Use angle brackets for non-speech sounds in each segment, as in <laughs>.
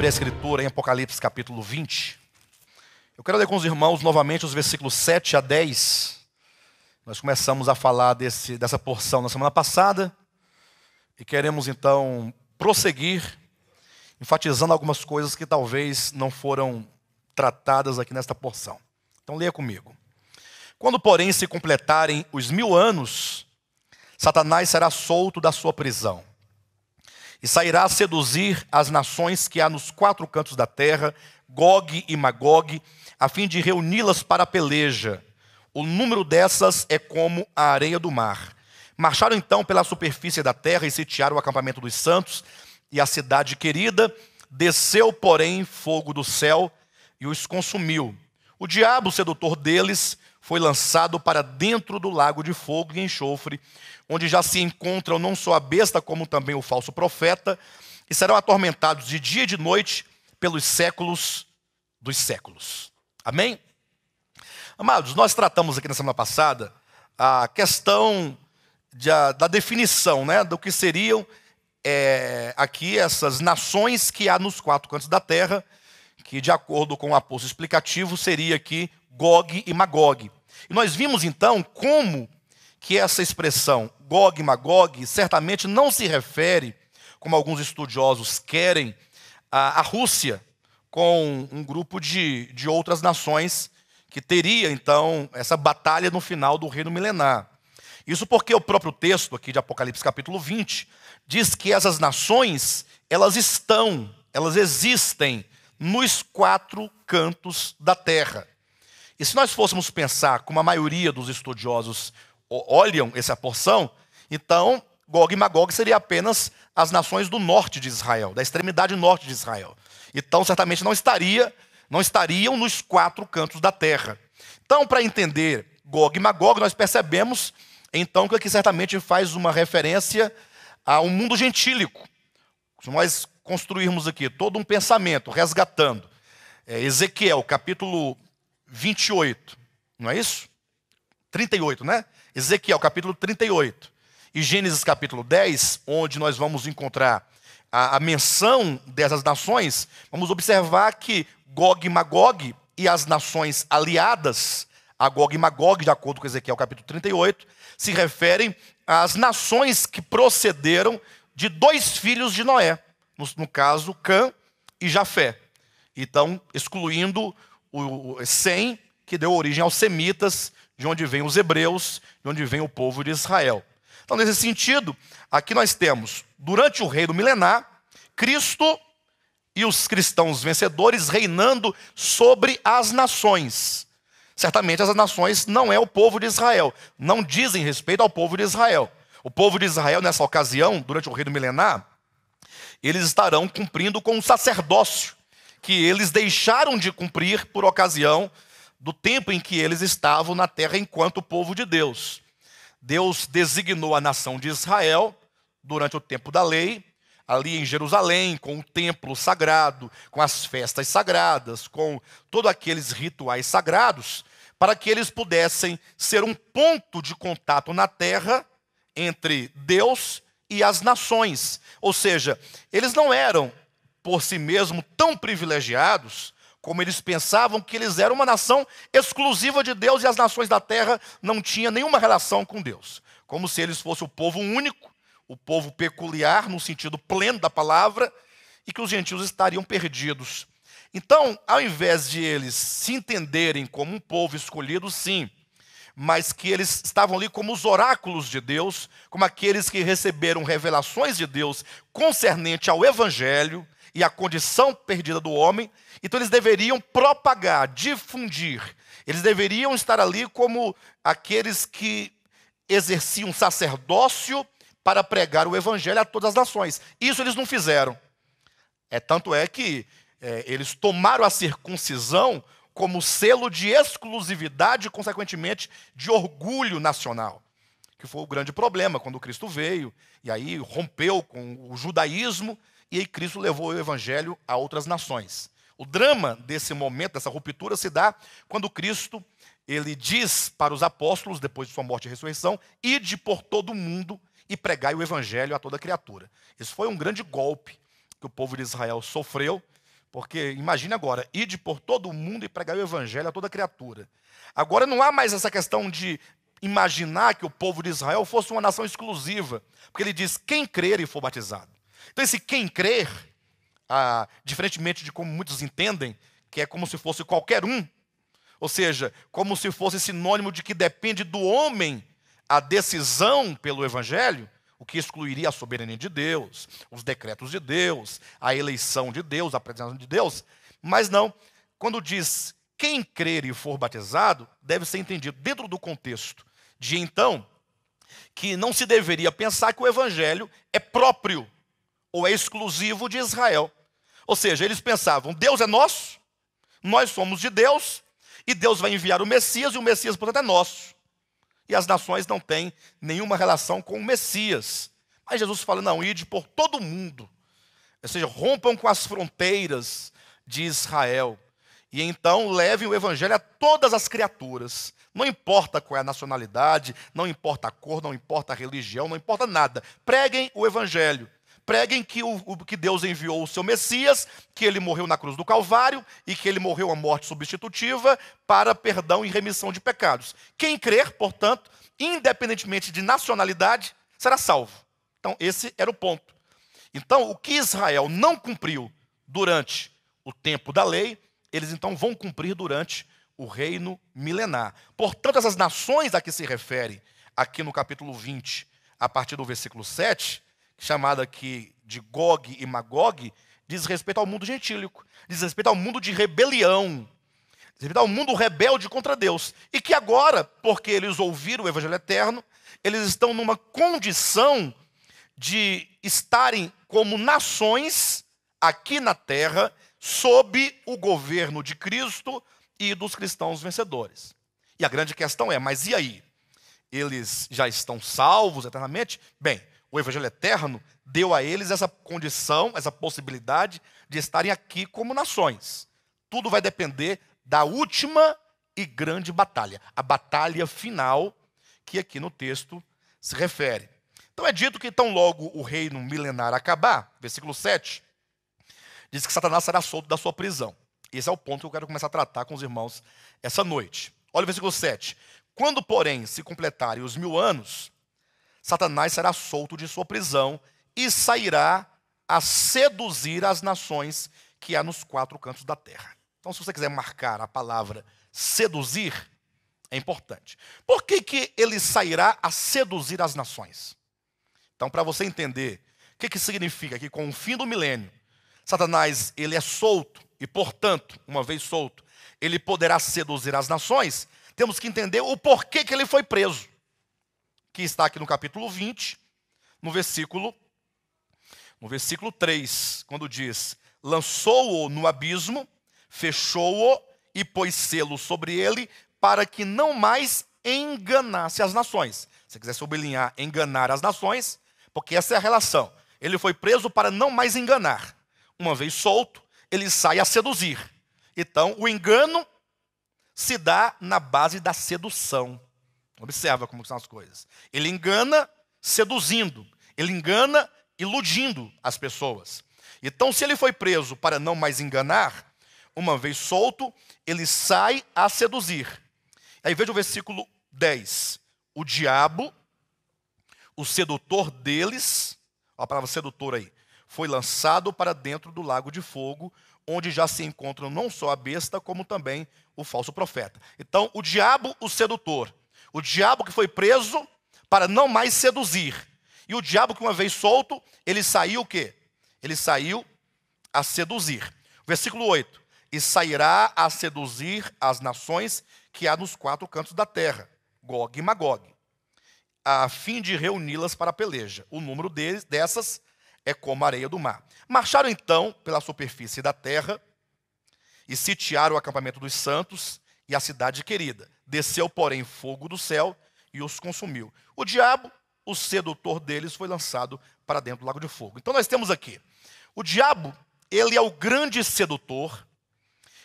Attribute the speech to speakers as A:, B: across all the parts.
A: abrir a escritura em Apocalipse capítulo 20. Eu quero ler com os irmãos novamente os versículos 7 a 10. Nós começamos a falar desse, dessa porção na semana passada e queremos então prosseguir, enfatizando algumas coisas que talvez não foram tratadas aqui nesta porção. Então leia comigo. Quando, porém, se completarem os mil anos, Satanás será solto da sua prisão e sairá a seduzir as nações que há nos quatro cantos da terra, Gog e Magog, a fim de reuni-las para a peleja. O número dessas é como a areia do mar. Marcharam então pela superfície da terra e sitiaram o acampamento dos santos e a cidade querida. Desceu, porém, fogo do céu e os consumiu. O diabo, sedutor deles, foi lançado para dentro do lago de fogo e enxofre, onde já se encontram não só a besta, como também o falso profeta, e serão atormentados de dia e de noite pelos séculos dos séculos. Amém? Amados, nós tratamos aqui na semana passada a questão de, a, da definição né, do que seriam é, aqui essas nações que há nos quatro cantos da terra, que de acordo com o aposto explicativo seria aqui Gog e Magog. E nós vimos então como que essa expressão Gog e Magog certamente não se refere, como alguns estudiosos querem, à, Rússia com um grupo de, de outras nações que teria, então, essa batalha no final do reino milenar. Isso porque o próprio texto aqui de Apocalipse capítulo 20 diz que essas nações, elas estão, elas existem nos quatro cantos da terra. E se nós fôssemos pensar como a maioria dos estudiosos olham essa porção, então, Gog e Magog seria apenas as nações do norte de Israel, da extremidade norte de Israel. Então, certamente não estaria, não estariam nos quatro cantos da terra. Então, para entender Gog e Magog, nós percebemos então que aqui certamente faz uma referência ao mundo gentílico. Se nós construirmos aqui todo um pensamento resgatando é, Ezequiel, capítulo 28, não é isso? 38, né? Ezequiel, capítulo 38 e Gênesis capítulo 10, onde nós vamos encontrar a, a menção dessas nações, vamos observar que Gog e Magog e as nações aliadas, a Gog e Magog, de acordo com Ezequiel capítulo 38, se referem às nações que procederam de dois filhos de Noé, no, no caso, Cã e Jafé. Então, excluindo o, o Sem, que deu origem aos semitas, de onde vêm os hebreus, de onde vem o povo de Israel. Então, nesse sentido, aqui nós temos, durante o reino milenar, Cristo e os cristãos vencedores reinando sobre as nações. Certamente as nações não é o povo de Israel, não dizem respeito ao povo de Israel. O povo de Israel, nessa ocasião, durante o reino milenar, eles estarão cumprindo com o sacerdócio que eles deixaram de cumprir por ocasião do tempo em que eles estavam na terra enquanto povo de Deus. Deus designou a nação de Israel durante o tempo da lei, ali em Jerusalém, com o templo sagrado, com as festas sagradas, com todos aqueles rituais sagrados, para que eles pudessem ser um ponto de contato na terra entre Deus e as nações. Ou seja, eles não eram por si mesmos tão privilegiados como eles pensavam que eles eram uma nação exclusiva de Deus e as nações da terra não tinham nenhuma relação com Deus. Como se eles fossem o povo único, o povo peculiar, no sentido pleno da palavra, e que os gentios estariam perdidos. Então, ao invés de eles se entenderem como um povo escolhido, sim, mas que eles estavam ali como os oráculos de Deus, como aqueles que receberam revelações de Deus concernente ao Evangelho, e a condição perdida do homem, então eles deveriam propagar, difundir, eles deveriam estar ali como aqueles que exerciam sacerdócio para pregar o evangelho a todas as nações. Isso eles não fizeram. É tanto é que é, eles tomaram a circuncisão como selo de exclusividade e, consequentemente, de orgulho nacional, que foi o grande problema quando Cristo veio e aí rompeu com o judaísmo e aí Cristo levou o evangelho a outras nações. O drama desse momento, dessa ruptura, se dá quando Cristo ele diz para os apóstolos, depois de sua morte e ressurreição, ide por todo o mundo e pregai o evangelho a toda criatura. Isso foi um grande golpe que o povo de Israel sofreu, porque imagine agora, ide por todo o mundo e pregai o evangelho a toda criatura. Agora não há mais essa questão de imaginar que o povo de Israel fosse uma nação exclusiva, porque ele diz: quem crer e for batizado. Então, esse quem crer, ah, diferentemente de como muitos entendem, que é como se fosse qualquer um, ou seja, como se fosse sinônimo de que depende do homem a decisão pelo evangelho, o que excluiria a soberania de Deus, os decretos de Deus, a eleição de Deus, a presença de Deus. Mas não, quando diz quem crer e for batizado, deve ser entendido dentro do contexto de então que não se deveria pensar que o evangelho é próprio ou é exclusivo de Israel. Ou seja, eles pensavam: Deus é nosso, nós somos de Deus, e Deus vai enviar o Messias, e o Messias, portanto, é nosso. E as nações não têm nenhuma relação com o Messias. Mas Jesus fala: não, ide por todo o mundo, ou seja, rompam com as fronteiras de Israel. E então levem o evangelho a todas as criaturas. Não importa qual é a nacionalidade, não importa a cor, não importa a religião, não importa nada. Preguem o evangelho preguem que, o, que Deus enviou o seu Messias, que ele morreu na cruz do Calvário e que ele morreu a morte substitutiva para perdão e remissão de pecados. Quem crer, portanto, independentemente de nacionalidade, será salvo. Então, esse era o ponto. Então, o que Israel não cumpriu durante o tempo da lei, eles então vão cumprir durante o reino milenar. Portanto, essas nações a que se refere aqui no capítulo 20, a partir do versículo 7, chamada aqui de Gog e Magog, diz respeito ao mundo gentílico, diz respeito ao mundo de rebelião, diz respeito ao mundo rebelde contra Deus. E que agora, porque eles ouviram o Evangelho Eterno, eles estão numa condição de estarem como nações aqui na terra, sob o governo de Cristo e dos cristãos vencedores. E a grande questão é: mas e aí? Eles já estão salvos eternamente? Bem, o Evangelho Eterno deu a eles essa condição, essa possibilidade de estarem aqui como nações. Tudo vai depender da última e grande batalha, a batalha final que aqui no texto se refere. Então é dito que tão logo o reino milenar acabar, versículo 7, diz que Satanás será solto da sua prisão. Esse é o ponto que eu quero começar a tratar com os irmãos essa noite. Olha o versículo 7. Quando, porém, se completarem os mil anos, Satanás será solto de sua prisão e sairá a seduzir as nações que há nos quatro cantos da terra. Então, se você quiser marcar a palavra seduzir, é importante. Por que, que ele sairá a seduzir as nações? Então, para você entender o que, que significa que com o fim do milênio, Satanás ele é solto e, portanto, uma vez solto, ele poderá seduzir as nações, temos que entender o porquê que ele foi preso que está aqui no capítulo 20, no versículo no versículo 3, quando diz: "Lançou-o no abismo, fechou-o e pôs selo sobre ele, para que não mais enganasse as nações." Se quiser sublinhar enganar as nações, porque essa é a relação. Ele foi preso para não mais enganar. Uma vez solto, ele sai a seduzir. Então, o engano se dá na base da sedução. Observa como são as coisas. Ele engana seduzindo, ele engana iludindo as pessoas. Então, se ele foi preso para não mais enganar, uma vez solto, ele sai a seduzir. Aí veja o versículo 10. O diabo, o sedutor deles, a palavra sedutor aí, foi lançado para dentro do lago de fogo, onde já se encontram não só a besta, como também o falso profeta. Então, o diabo, o sedutor, o diabo que foi preso para não mais seduzir. E o diabo que uma vez solto, ele saiu o quê? Ele saiu a seduzir. Versículo 8. E sairá a seduzir as nações que há nos quatro cantos da terra, Gog e Magog, a fim de reuni-las para a peleja. O número deles, dessas é como a areia do mar. Marcharam então pela superfície da terra e sitiaram o acampamento dos santos e a cidade querida. Desceu, porém, fogo do céu e os consumiu. O diabo, o sedutor deles, foi lançado para dentro do lago de fogo. Então nós temos aqui, o diabo, ele é o grande sedutor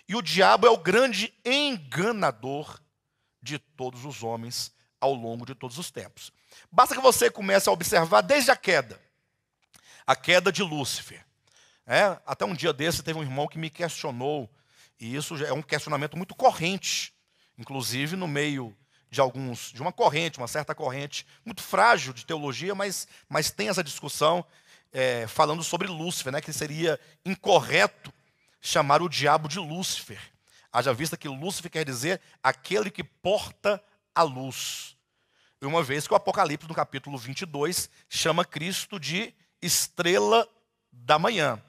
A: e o diabo é o grande enganador de todos os homens ao longo de todos os tempos. Basta que você comece a observar desde a queda, a queda de Lúcifer. É, até um dia desse teve um irmão que me questionou, e isso é um questionamento muito corrente inclusive no meio de alguns, de uma corrente, uma certa corrente muito frágil de teologia, mas, mas tem essa discussão é, falando sobre Lúcifer, né, que seria incorreto chamar o diabo de Lúcifer. Haja vista que Lúcifer quer dizer aquele que porta a luz. E uma vez que o Apocalipse, no capítulo 22, chama Cristo de estrela da manhã.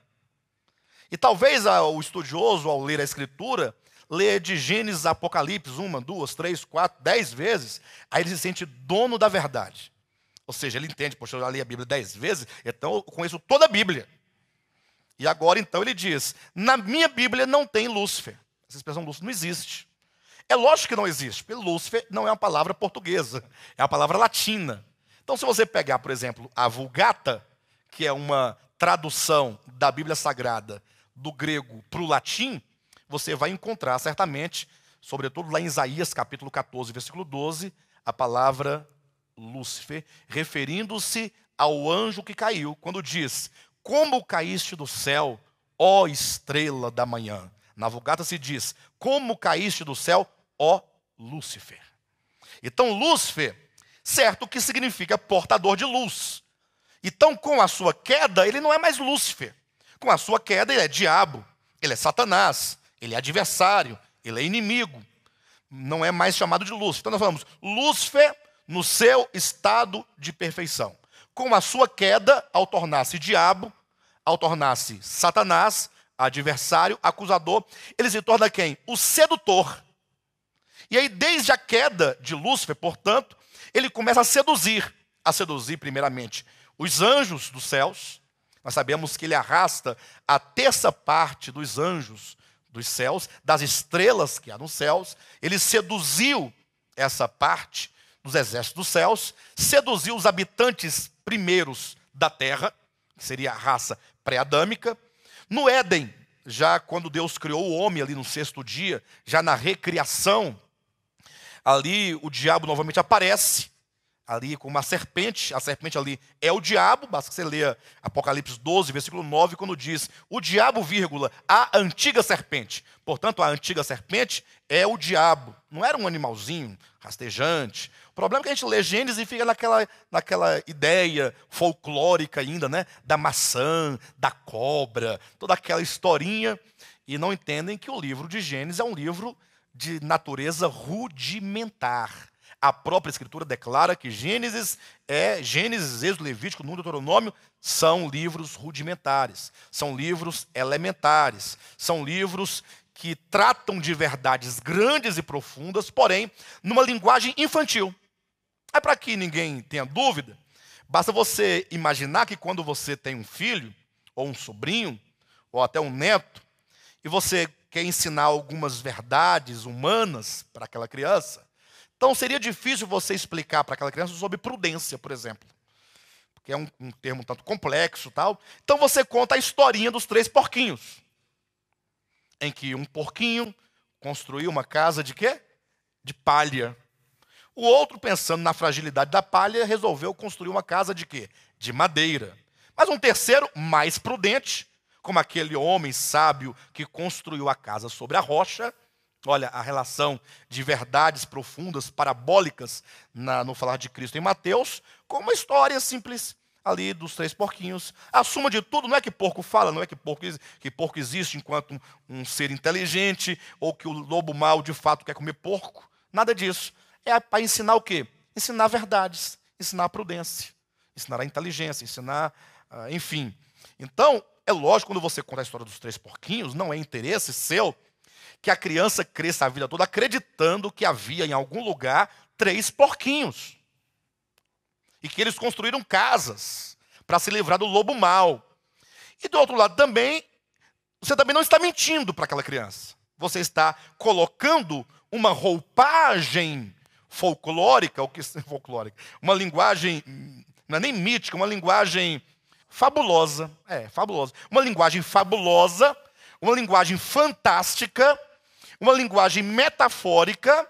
A: E talvez o estudioso, ao ler a Escritura, lê de Gênesis a Apocalipse uma, duas, três, quatro, dez vezes, aí ele se sente dono da verdade. Ou seja, ele entende, poxa, eu já li a Bíblia dez vezes, então eu conheço toda a Bíblia. E agora então ele diz: na minha Bíblia não tem Lúcifer. Essa expressão Lúcifer não existe. É lógico que não existe, porque Lúcifer não é uma palavra portuguesa, é uma palavra latina. Então, se você pegar, por exemplo, a Vulgata, que é uma tradução da Bíblia Sagrada do grego para o latim, você vai encontrar certamente, sobretudo lá em Isaías capítulo 14, versículo 12, a palavra Lúcifer, referindo-se ao anjo que caiu, quando diz: Como caíste do céu, ó estrela da manhã. Na Vulgata se diz: Como caíste do céu, ó Lúcifer. Então, Lúcifer, certo que significa portador de luz. Então, com a sua queda, ele não é mais Lúcifer. Com a sua queda, ele é diabo, ele é Satanás, ele é adversário, ele é inimigo. Não é mais chamado de luz. Então nós falamos, Lúcifer no seu estado de perfeição. Com a sua queda, ao tornar-se diabo, ao tornar-se Satanás, adversário, acusador, ele se torna quem? O sedutor. E aí, desde a queda de Lúcifer, portanto, ele começa a seduzir, a seduzir primeiramente os anjos dos céus. Nós sabemos que ele arrasta a terça parte dos anjos dos céus, das estrelas que há nos céus, ele seduziu essa parte dos exércitos dos céus, seduziu os habitantes primeiros da terra, que seria a raça pré-adâmica. No Éden, já quando Deus criou o homem ali no sexto dia, já na recriação, ali o diabo novamente aparece ali com uma serpente, a serpente ali é o diabo, basta que você leia Apocalipse 12, versículo 9, quando diz: "O diabo, vírgula, a antiga serpente". Portanto, a antiga serpente é o diabo. Não era um animalzinho rastejante. O problema é que a gente lê Gênesis e fica naquela, naquela ideia folclórica ainda, né, da maçã, da cobra, toda aquela historinha e não entendem que o livro de Gênesis é um livro de natureza rudimentar a própria Escritura declara que Gênesis é Gênesis, Êxodo, Levítico, Número, Deuteronômio são livros rudimentares, são livros elementares, são livros que tratam de verdades grandes e profundas, porém numa linguagem infantil. É para que ninguém tenha dúvida. Basta você imaginar que quando você tem um filho ou um sobrinho ou até um neto e você quer ensinar algumas verdades humanas para aquela criança, então seria difícil você explicar para aquela criança sobre prudência, por exemplo. Porque é um, um termo um tanto complexo tal. Então você conta a historinha dos três porquinhos. Em que um porquinho construiu uma casa de quê? De palha. O outro, pensando na fragilidade da palha, resolveu construir uma casa de quê? De madeira. Mas um terceiro, mais prudente, como aquele homem sábio que construiu a casa sobre a rocha, Olha a relação de verdades profundas, parabólicas, na, no falar de Cristo em Mateus, com uma história simples ali dos três porquinhos. A suma de tudo não é que porco fala, não é que porco, que porco existe enquanto um, um ser inteligente, ou que o lobo mau de fato quer comer porco. Nada disso. É para ensinar o quê? Ensinar verdades, ensinar a prudência, ensinar a inteligência, ensinar, ah, enfim. Então, é lógico, quando você conta a história dos três porquinhos, não é interesse seu que a criança cresça a vida toda acreditando que havia em algum lugar três porquinhos. E que eles construíram casas para se livrar do lobo mau. E do outro lado também, você também não está mentindo para aquela criança. Você está colocando uma roupagem folclórica, o que <laughs> folclórica, uma linguagem não é nem mítica, uma linguagem fabulosa, é, fabulosa. Uma linguagem fabulosa uma linguagem fantástica, uma linguagem metafórica,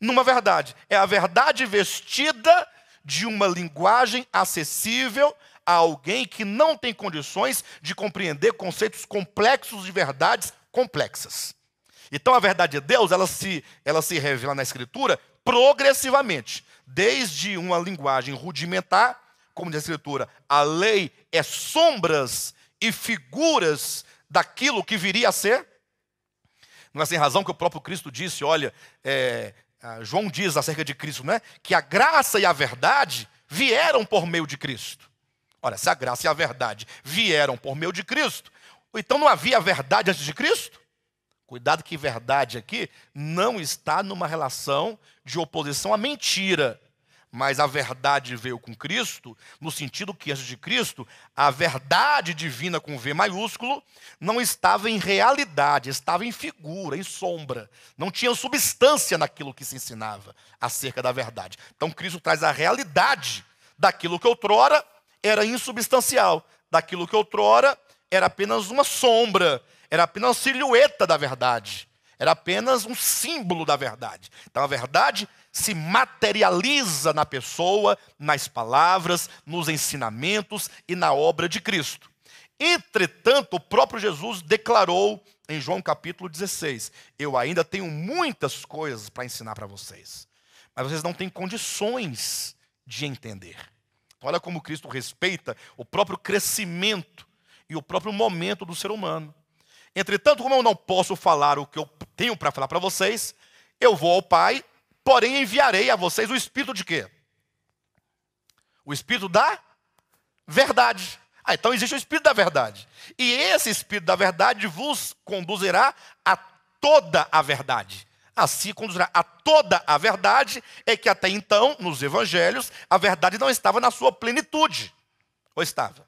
A: numa verdade. É a verdade vestida de uma linguagem acessível a alguém que não tem condições de compreender conceitos complexos de verdades complexas. Então a verdade de Deus, ela se, ela se revela na escritura progressivamente, desde uma linguagem rudimentar, como diz a escritura, a lei é sombras e figuras daquilo que viria a ser? Não é sem razão que o próprio Cristo disse, olha, é, João diz acerca de Cristo, né? Que a graça e a verdade vieram por meio de Cristo. Olha, se a graça e a verdade vieram por meio de Cristo, então não havia verdade antes de Cristo? Cuidado que verdade aqui não está numa relação de oposição à mentira, mas a verdade veio com Cristo, no sentido que antes de Cristo, a verdade divina com V maiúsculo não estava em realidade, estava em figura, em sombra. Não tinha substância naquilo que se ensinava acerca da verdade. Então Cristo traz a realidade daquilo que outrora era insubstancial, daquilo que outrora era apenas uma sombra, era apenas uma silhueta da verdade, era apenas um símbolo da verdade. Então a verdade se materializa na pessoa, nas palavras, nos ensinamentos e na obra de Cristo. Entretanto, o próprio Jesus declarou em João capítulo 16: Eu ainda tenho muitas coisas para ensinar para vocês, mas vocês não têm condições de entender. Então, olha como Cristo respeita o próprio crescimento e o próprio momento do ser humano. Entretanto, como eu não posso falar o que eu tenho para falar para vocês, eu vou ao Pai Porém, enviarei a vocês o espírito de quê? O espírito da verdade. Ah, então existe o espírito da verdade. E esse espírito da verdade vos conduzirá a toda a verdade. Assim conduzirá a toda a verdade, é que até então, nos evangelhos, a verdade não estava na sua plenitude. Ou estava?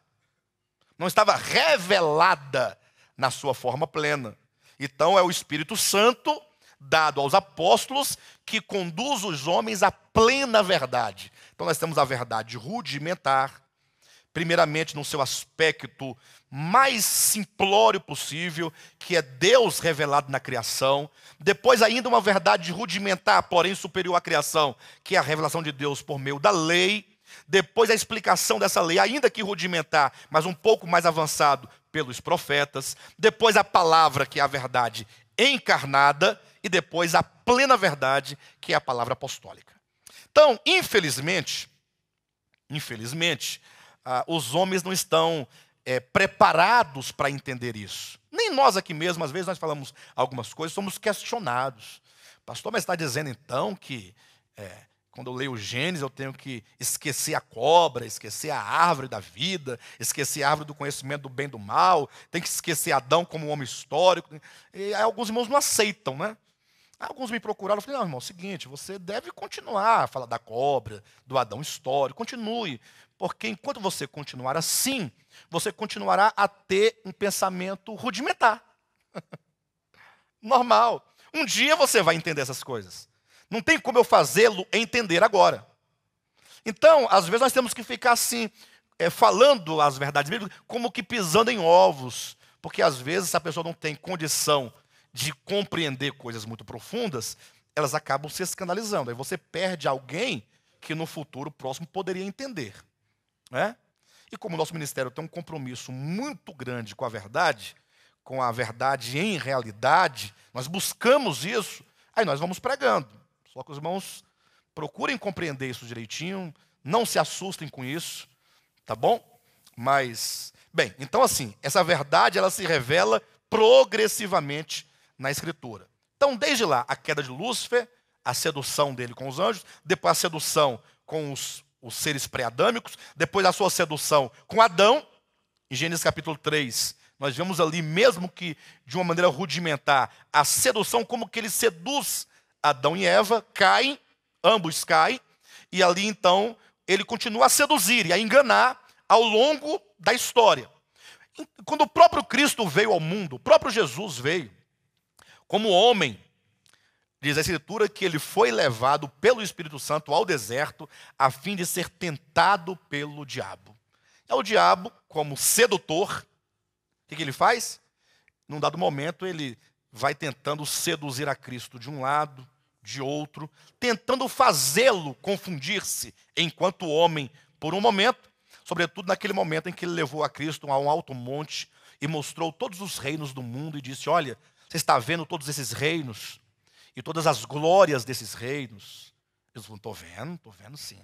A: Não estava revelada na sua forma plena. Então é o Espírito Santo dado aos apóstolos que conduz os homens à plena verdade. Então nós temos a verdade rudimentar, primeiramente no seu aspecto mais simplório possível, que é Deus revelado na criação, depois ainda uma verdade rudimentar, porém superior à criação, que é a revelação de Deus por meio da lei, depois a explicação dessa lei, ainda que rudimentar, mas um pouco mais avançado pelos profetas, depois a palavra que é a verdade encarnada, e depois a plena verdade, que é a palavra apostólica. Então, infelizmente, infelizmente, ah, os homens não estão é, preparados para entender isso. Nem nós aqui mesmo, às vezes nós falamos algumas coisas, somos questionados. Pastor, mas está dizendo então que é, quando eu leio Gênesis, eu tenho que esquecer a cobra, esquecer a árvore da vida, esquecer a árvore do conhecimento do bem e do mal, tem que esquecer Adão como um homem histórico. E alguns irmãos não aceitam, né? Alguns me procuraram, eu falei, não, irmão, é o seguinte, você deve continuar a falar da cobra, do Adão histórico, continue. Porque enquanto você continuar assim, você continuará a ter um pensamento rudimentar. <laughs> Normal. Um dia você vai entender essas coisas. Não tem como eu fazê-lo entender agora. Então, às vezes nós temos que ficar assim, é, falando as verdades bíblicas, como que pisando em ovos. Porque às vezes, a pessoa não tem condição de compreender coisas muito profundas, elas acabam se escandalizando. Aí você perde alguém que no futuro próximo poderia entender. Né? E como o nosso ministério tem um compromisso muito grande com a verdade, com a verdade em realidade, nós buscamos isso, aí nós vamos pregando. Só que os irmãos procurem compreender isso direitinho, não se assustem com isso, tá bom? Mas, bem, então assim, essa verdade ela se revela progressivamente na Escritura. Então, desde lá, a queda de Lúcifer, a sedução dele com os anjos, depois a sedução com os, os seres pré-adâmicos, depois a sua sedução com Adão, em Gênesis capítulo 3, nós vemos ali, mesmo que de uma maneira rudimentar, a sedução, como que ele seduz Adão e Eva, caem, ambos caem, e ali então ele continua a seduzir e a enganar ao longo da história. Quando o próprio Cristo veio ao mundo, o próprio Jesus veio, como homem, diz a Escritura que ele foi levado pelo Espírito Santo ao deserto a fim de ser tentado pelo diabo. É o diabo, como sedutor, o que, ele faz? Num dado momento, ele vai tentando seduzir a Cristo de um lado, de outro, tentando fazê-lo confundir-se enquanto homem por um momento, sobretudo naquele momento em que ele levou a Cristo a um alto monte e mostrou todos os reinos do mundo e disse: Olha, você está vendo todos esses reinos e todas as glórias desses reinos? Eles Estou vendo, estou vendo sim.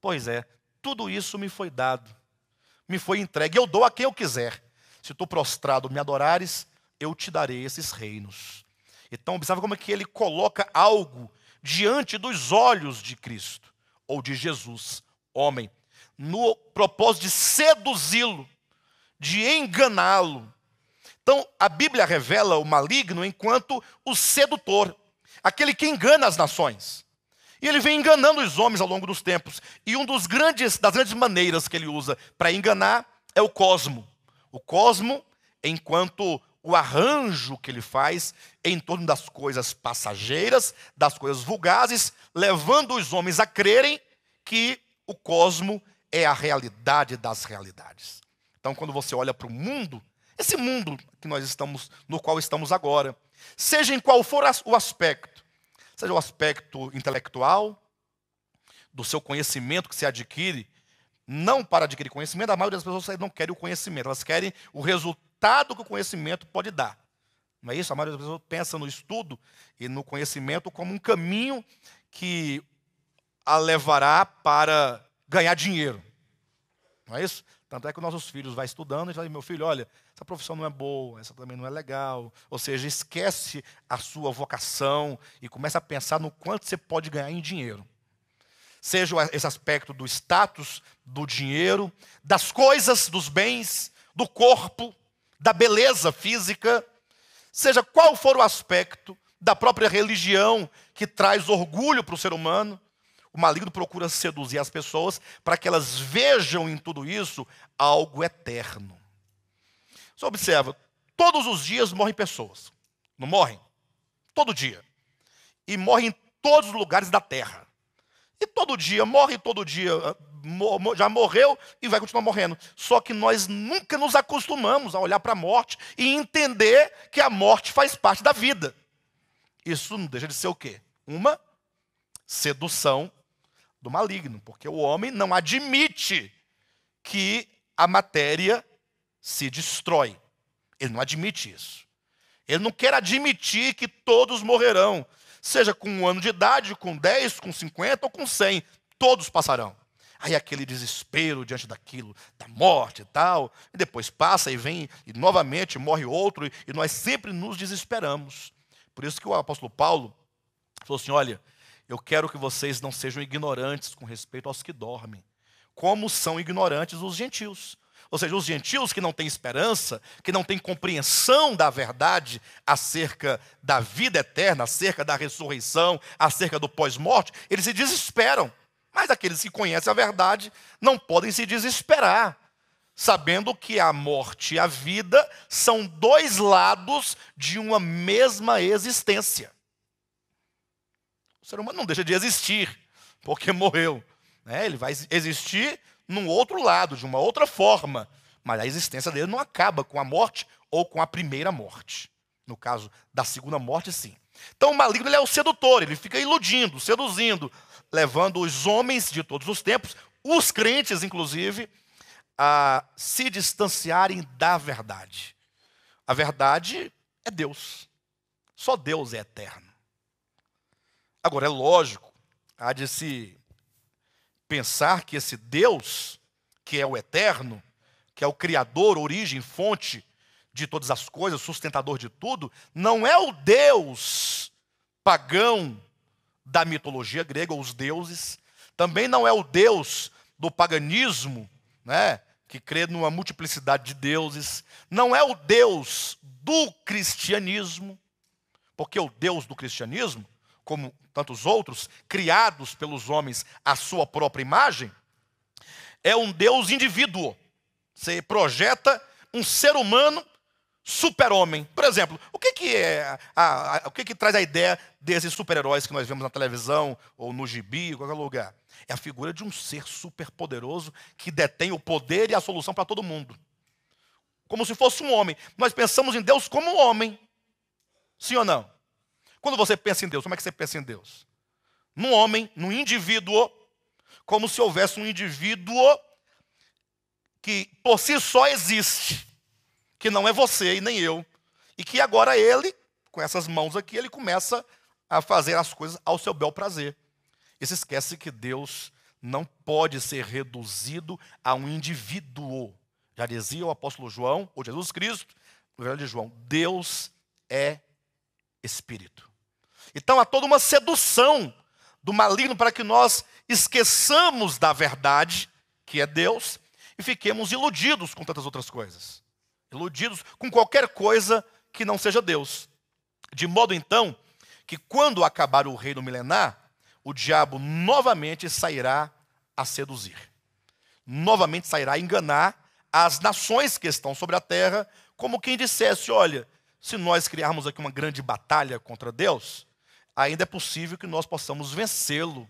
A: Pois é, tudo isso me foi dado, me foi entregue. Eu dou a quem eu quiser. Se tu prostrado me adorares, eu te darei esses reinos. Então, observa como é que ele coloca algo diante dos olhos de Cristo ou de Jesus, homem, no propósito de seduzi-lo, de enganá-lo, então, a Bíblia revela o maligno enquanto o sedutor, aquele que engana as nações. E ele vem enganando os homens ao longo dos tempos. E um dos grandes das grandes maneiras que ele usa para enganar é o cosmo. O cosmo enquanto o arranjo que ele faz em torno das coisas passageiras, das coisas vulgares, levando os homens a crerem que o cosmo é a realidade das realidades. Então, quando você olha para o mundo, esse mundo que nós estamos, no qual estamos agora, seja em qual for o aspecto, seja o aspecto intelectual, do seu conhecimento que se adquire, não para adquirir conhecimento, a maioria das pessoas não querem o conhecimento, elas querem o resultado que o conhecimento pode dar. Não é isso? A maioria das pessoas pensa no estudo e no conhecimento como um caminho que a levará para ganhar dinheiro. Não é isso? Tanto é que nossos filhos vão estudando e falam, meu filho, olha, essa profissão não é boa, essa também não é legal. Ou seja, esquece a sua vocação e começa a pensar no quanto você pode ganhar em dinheiro. Seja esse aspecto do status, do dinheiro, das coisas, dos bens, do corpo, da beleza física, seja qual for o aspecto da própria religião que traz orgulho para o ser humano, o maligno procura seduzir as pessoas para que elas vejam em tudo isso algo eterno. Só observa, todos os dias morrem pessoas. Não morrem? Todo dia. E morrem em todos os lugares da terra. E todo dia, morre todo dia, ah, já morreu e vai continuar morrendo. Só que nós nunca nos acostumamos a olhar para a morte e entender que a morte faz parte da vida. Isso não deixa de ser o quê? Uma sedução do maligno, porque o homem não admite que a matéria se destrói. Ele não admite isso. Ele não quer admitir que todos morrerão, seja com um ano de idade, com 10, com 50 ou com 100, todos passarão. Aí aquele desespero diante daquilo, da morte e tal, e depois passa e vem, e novamente morre outro, e nós sempre nos desesperamos. Por isso que o apóstolo Paulo falou assim: olha, eu quero que vocês não sejam ignorantes com respeito aos que dormem, como são ignorantes os gentios. Ou seja, os gentios que não têm esperança, que não têm compreensão da verdade acerca da vida eterna, acerca da ressurreição, acerca do pós-morte, eles se desesperam. Mas aqueles que conhecem a verdade não podem se desesperar, sabendo que a morte e a vida são dois lados de uma mesma existência. O ser humano não deixa de existir porque <laughs> morreu. Né? Ele vai existir num outro lado, de uma outra forma. Mas a existência dele não acaba com a morte ou com a primeira morte. No caso da segunda morte, sim. Então o maligno é o sedutor, ele fica iludindo, seduzindo, levando os homens de todos os tempos, os crentes inclusive, a se distanciarem da verdade. A verdade é Deus. Só Deus é eterno. Agora, é lógico, há de se pensar que esse Deus, que é o eterno, que é o Criador, origem, fonte de todas as coisas, sustentador de tudo, não é o Deus pagão da mitologia grega, ou os deuses, também não é o Deus do paganismo, né, que crê numa multiplicidade de deuses, não é o Deus do cristianismo, porque o Deus do cristianismo, como tantos outros, criados pelos homens à sua própria imagem, é um Deus indivíduo. Você projeta um ser humano super-homem. Por exemplo, o que, que é a, a, o que, que traz a ideia desses super-heróis que nós vemos na televisão ou no gibi, ou qualquer lugar? É a figura de um ser super-poderoso que detém o poder e a solução para todo mundo. Como se fosse um homem. Nós pensamos em Deus como um homem. Sim ou não? Quando você pensa em Deus, como é que você pensa em Deus? Num homem, num indivíduo, como se houvesse um indivíduo que por si só existe, que não é você e nem eu, e que agora ele, com essas mãos aqui, ele começa a fazer as coisas ao seu bel prazer. E se esquece que Deus não pode ser reduzido a um indivíduo. Já dizia o apóstolo João, ou Jesus Cristo, no Evangelho de João, Deus é Espírito. Então há toda uma sedução do maligno para que nós esqueçamos da verdade, que é Deus, e fiquemos iludidos com tantas outras coisas. Iludidos com qualquer coisa que não seja Deus. De modo então que quando acabar o reino milenar, o diabo novamente sairá a seduzir. Novamente sairá a enganar as nações que estão sobre a terra, como quem dissesse: olha, se nós criarmos aqui uma grande batalha contra Deus, ainda é possível que nós possamos vencê-lo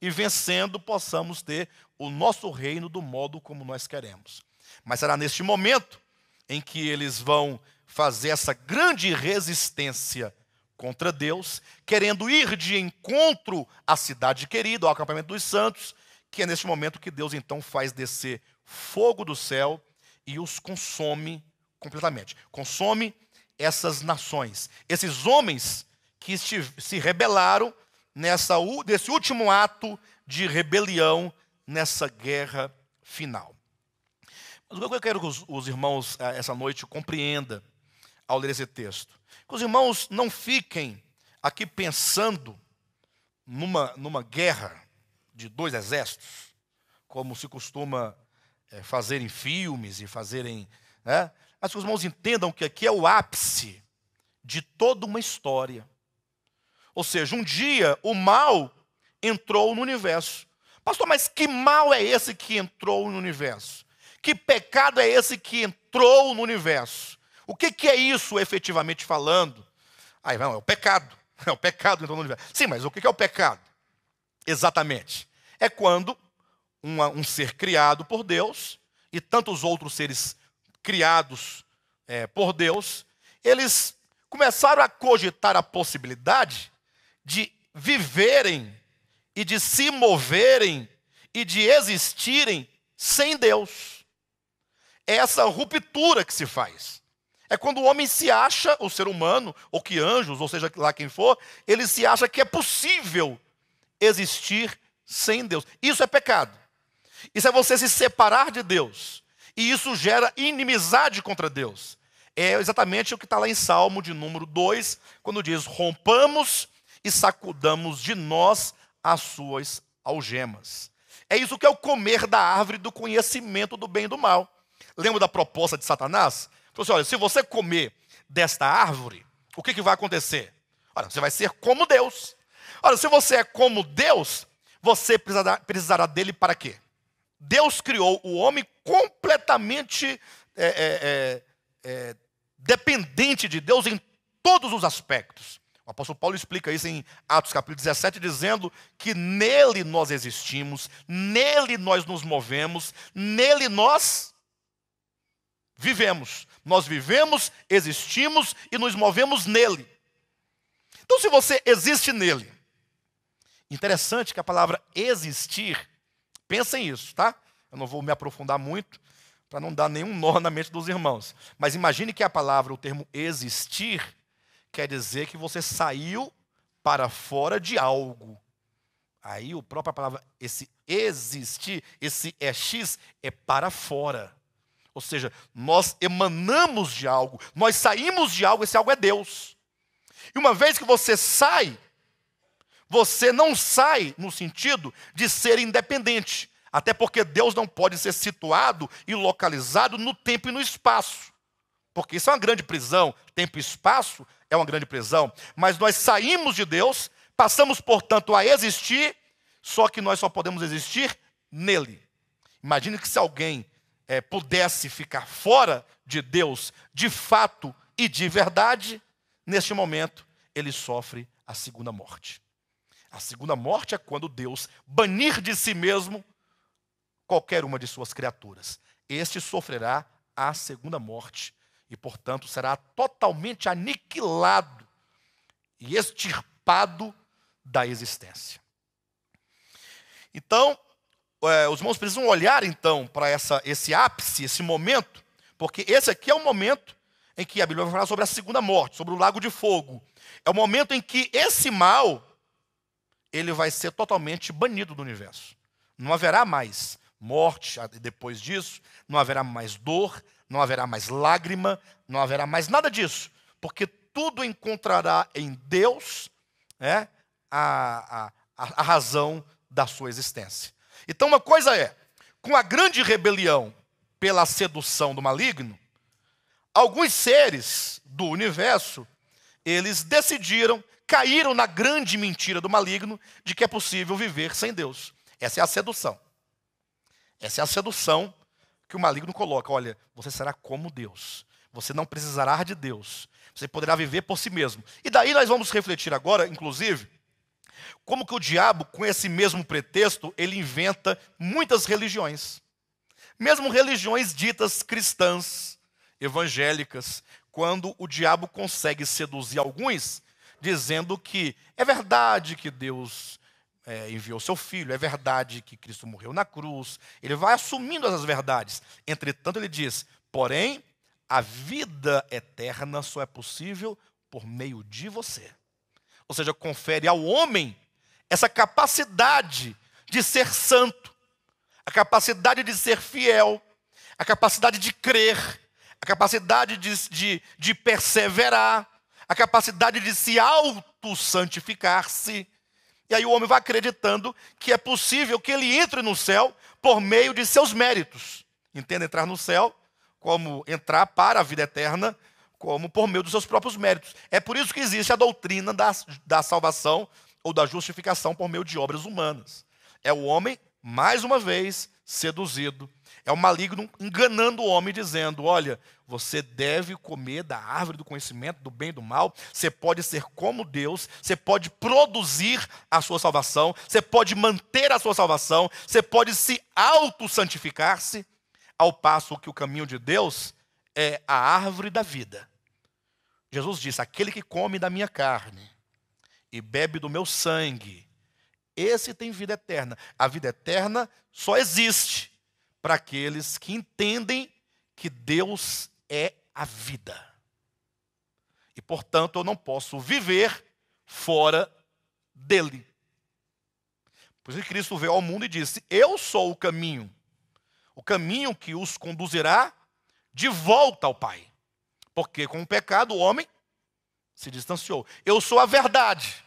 A: e vencendo possamos ter o nosso reino do modo como nós queremos. Mas será neste momento em que eles vão fazer essa grande resistência contra Deus, querendo ir de encontro à cidade querida, ao acampamento dos santos, que é neste momento que Deus então faz descer fogo do céu e os consome completamente. Consome essas nações, esses homens que se rebelaram nessa, nesse último ato de rebelião, nessa guerra final. Mas o que eu quero que os, os irmãos, eh, essa noite, compreendam ao ler esse texto? Que os irmãos não fiquem aqui pensando numa, numa guerra de dois exércitos, como se costuma é, fazer em filmes e fazerem. Né? Mas que os irmãos entendam que aqui é o ápice de toda uma história ou seja, um dia o mal entrou no universo. Pastor, mas que mal é esse que entrou no universo? Que pecado é esse que entrou no universo? O que, que é isso efetivamente falando? Aí, vai, é o pecado. <laughs> É o pecado que entrou no universo. Sim, mas o que é o pecado? Exatamente. É quando um ser criado por Deus e tantos outros seres criados é, por Deus, eles começaram a cogitar a possibilidade de viverem e de se moverem e de existirem sem Deus. É essa ruptura que se faz. É quando o homem se acha, o ser humano, ou que anjos, ou seja lá quem for, ele se acha que é possível existir sem Deus. Isso é pecado. Isso é você se separar de Deus. E isso gera inimizade contra Deus. É exatamente o que está lá em Salmo de número 2, quando diz: rompamos e sacudamos de nós as suas algemas. É isso que é o comer da árvore do conhecimento do bem e do mal. Lembra da proposta de Satanás? Ele falou assim: olha, se você comer desta árvore, o que, que vai acontecer? Olha, você vai ser como Deus. Olha, se você é como Deus, você precisará, precisará dele para quê? Deus criou o homem completamente é, é, é, dependente de Deus em todos os aspectos. O apóstolo Paulo explica isso em Atos capítulo 17, dizendo que nele nós existimos, nele nós nos movemos, nele nós vivemos. Nós vivemos, existimos e nos movemos nele. Então, se você existe nele, interessante que a palavra existir, pensem isso, tá? Eu não vou me aprofundar muito para não dar nenhum nó na mente dos irmãos. Mas imagine que a palavra, o termo existir, quer dizer que você saiu para fora de algo. Aí a própria palavra, esse existir, esse é X, é para fora. Ou seja, nós emanamos de algo, nós saímos de algo, esse algo é Deus. E uma vez que você sai, você não sai no sentido de ser independente. Até porque Deus não pode ser situado e localizado no tempo e no espaço porque isso é uma grande prisão, tempo e espaço é uma grande prisão, mas nós saímos de Deus, passamos, portanto, a existir, só que nós só podemos existir nele. Imagine que se alguém é, pudesse ficar fora de Deus de fato e de verdade, neste momento ele sofre a segunda morte. A segunda morte é quando Deus banir de si mesmo qualquer uma de suas criaturas. Este sofrerá a segunda morte e, portanto, será totalmente aniquilado e extirpado da existência. Então, é, os irmãos precisam olhar então para essa, esse ápice, esse momento, porque esse aqui é o momento em que a Bíblia vai falar sobre a segunda morte, sobre o lago de fogo. É o momento em que esse mal ele vai ser totalmente banido do universo. Não haverá mais morte depois disso, não haverá mais dor, não haverá mais lágrima, não haverá mais nada disso, porque tudo encontrará em Deus né, a, a, a razão da sua existência. Então, uma coisa é, com a grande rebelião pela sedução do maligno, alguns seres do universo, eles decidiram, caíram na grande mentira do maligno de que é possível viver sem Deus. Essa é a sedução. Essa é a sedução que o maligno coloca: olha, você será como Deus, você não precisará de Deus, você poderá viver por si mesmo. E daí nós vamos refletir agora, inclusive, como que o diabo, com esse mesmo pretexto, ele inventa muitas religiões. Mesmo religiões ditas cristãs, evangélicas, quando o diabo consegue seduzir alguns, dizendo que é verdade que Deus é, enviou seu filho, é verdade que Cristo morreu na cruz. Ele vai assumindo essas verdades. Entretanto, ele diz: porém, a vida eterna só é possível por meio de você. Ou seja, confere ao homem essa capacidade de ser santo, a capacidade de ser fiel, a capacidade de crer, a capacidade de, de, de perseverar, a capacidade de se auto-santificar-se, e aí o homem vai acreditando que é possível que ele entre no céu por meio de seus méritos. Entenda entrar no céu como entrar para a vida eterna, como por meio dos seus próprios méritos. É por isso que existe a doutrina da, da salvação ou da justificação por meio de obras humanas. É o homem, mais uma vez, seduzido é o maligno enganando o homem, dizendo: Olha, você deve comer da árvore do conhecimento do bem e do mal, você pode ser como Deus, você pode produzir a sua salvação, você pode manter a sua salvação, você pode se auto-santificar-se, ao passo que o caminho de Deus é a árvore da vida. Jesus disse: Aquele que come da minha carne e bebe do meu sangue, esse tem vida eterna. A vida eterna só existe para aqueles que entendem que Deus é a vida. E, portanto, eu não posso viver fora dele. Por isso Cristo veio ao mundo e disse: Eu sou o caminho, o caminho que os conduzirá de volta ao Pai. Porque com o pecado o homem se distanciou. Eu sou a verdade.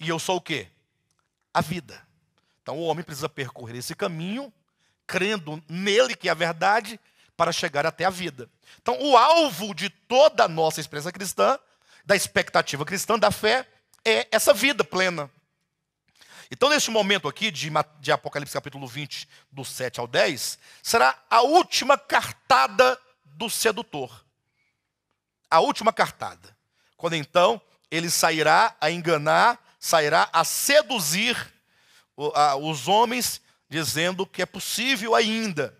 A: E eu sou o quê? A vida. Então o homem precisa percorrer esse caminho crendo nele, que é a verdade, para chegar até a vida. Então, o alvo de toda a nossa experiência cristã, da expectativa cristã, da fé, é essa vida plena. Então, neste momento aqui, de, de Apocalipse capítulo 20, do 7 ao 10, será a última cartada do sedutor. A última cartada. Quando então ele sairá a enganar, sairá a seduzir os homens dizendo que é possível ainda.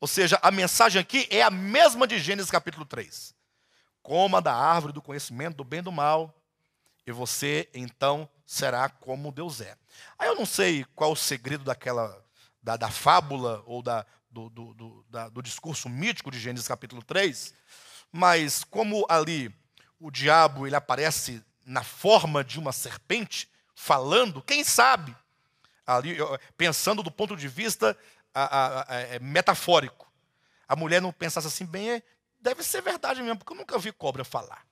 A: Ou seja, a mensagem aqui é a mesma de Gênesis capítulo 3. Coma da árvore do conhecimento do bem e do mal, e você então será como Deus é. Aí eu não sei qual o segredo daquela, da, da fábula ou da, do, do, do, da, do discurso mítico de Gênesis capítulo 3, mas como ali o diabo ele aparece na forma de uma serpente, falando, quem sabe ali, pensando do ponto de vista a, a, a, é, é, metafórico, a mulher não pensasse assim, bem, é, deve ser verdade mesmo, porque eu nunca vi cobra falar.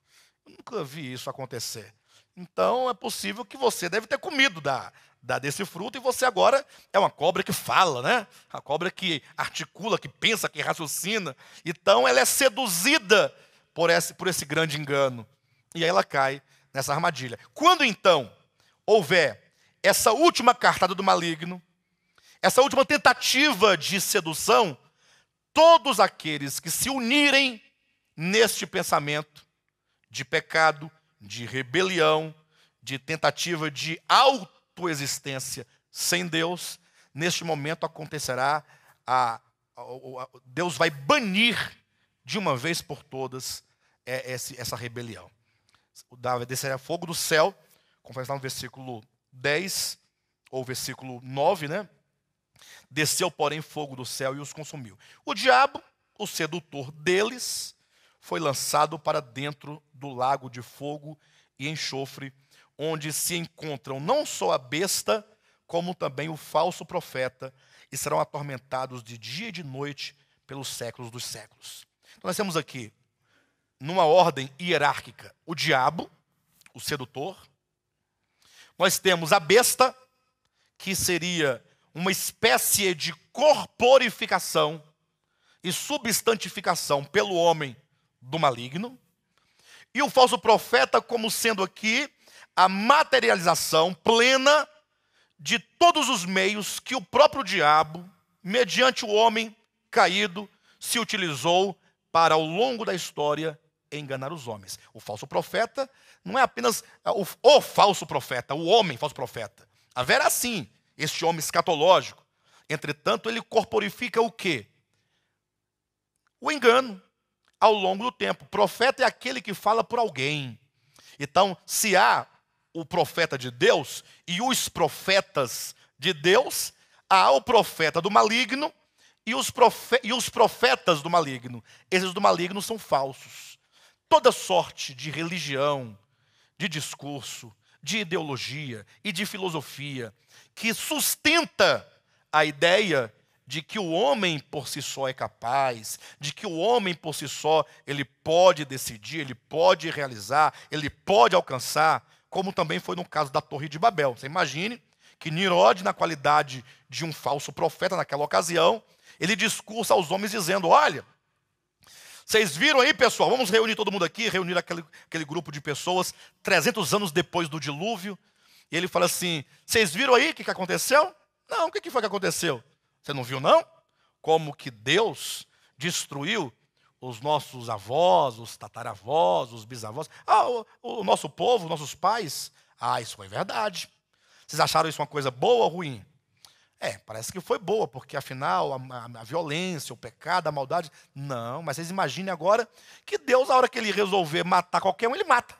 A: Eu nunca vi isso acontecer. Então é possível que você deve ter comido da, da, desse fruto e você agora é uma cobra que fala, né? A cobra que articula, que pensa, que raciocina. Então ela é seduzida por esse, por esse grande engano. E aí ela cai nessa armadilha. Quando então houver essa última cartada do maligno, essa última tentativa de sedução, todos aqueles que se unirem neste pensamento de pecado, de rebelião, de tentativa de autoexistência sem Deus, neste momento acontecerá a, a, a, Deus vai banir de uma vez por todas é, essa rebelião. O Davi descerá fogo do céu, conforme está no versículo 10, ou versículo 9, né? Desceu, porém, fogo do céu e os consumiu. O diabo, o sedutor deles, foi lançado para dentro do lago de fogo e enxofre, onde se encontram não só a besta, como também o falso profeta, e serão atormentados de dia e de noite pelos séculos dos séculos. Então, nós temos aqui, numa ordem hierárquica, o diabo, o sedutor, nós temos a besta, que seria uma espécie de corporificação e substantificação pelo homem do maligno, e o falso profeta como sendo aqui a materialização plena de todos os meios que o próprio diabo, mediante o homem caído, se utilizou para ao longo da história enganar os homens. O falso profeta não é apenas é, o, o falso profeta, o homem falso profeta. Haverá sim este homem escatológico. Entretanto, ele corporifica o quê? O engano ao longo do tempo. Profeta é aquele que fala por alguém. Então, se há o profeta de Deus e os profetas de Deus, há o profeta do maligno e os, profe e os profetas do maligno. Esses do maligno são falsos. Toda sorte de religião, de discurso, de ideologia e de filosofia que sustenta a ideia de que o homem por si só é capaz, de que o homem por si só ele pode decidir, ele pode realizar, ele pode alcançar, como também foi no caso da Torre de Babel. Você imagine que Nirod, na qualidade de um falso profeta naquela ocasião, ele discursa aos homens dizendo: "Olha, vocês viram aí, pessoal? Vamos reunir todo mundo aqui, reunir aquele, aquele grupo de pessoas 300 anos depois do dilúvio. E ele fala assim: Vocês viram aí o que, que aconteceu? Não, o que, que foi que aconteceu? Você não viu, não? Como que Deus destruiu os nossos avós, os tataravós, os bisavós, ah, o, o nosso povo, nossos pais. Ah, isso foi verdade. Vocês acharam isso uma coisa boa ou ruim? É, parece que foi boa, porque afinal a, a, a, violência, o pecado, a maldade. Não, mas vocês imaginem agora que Deus, a hora que ele resolver matar qualquer um, ele mata.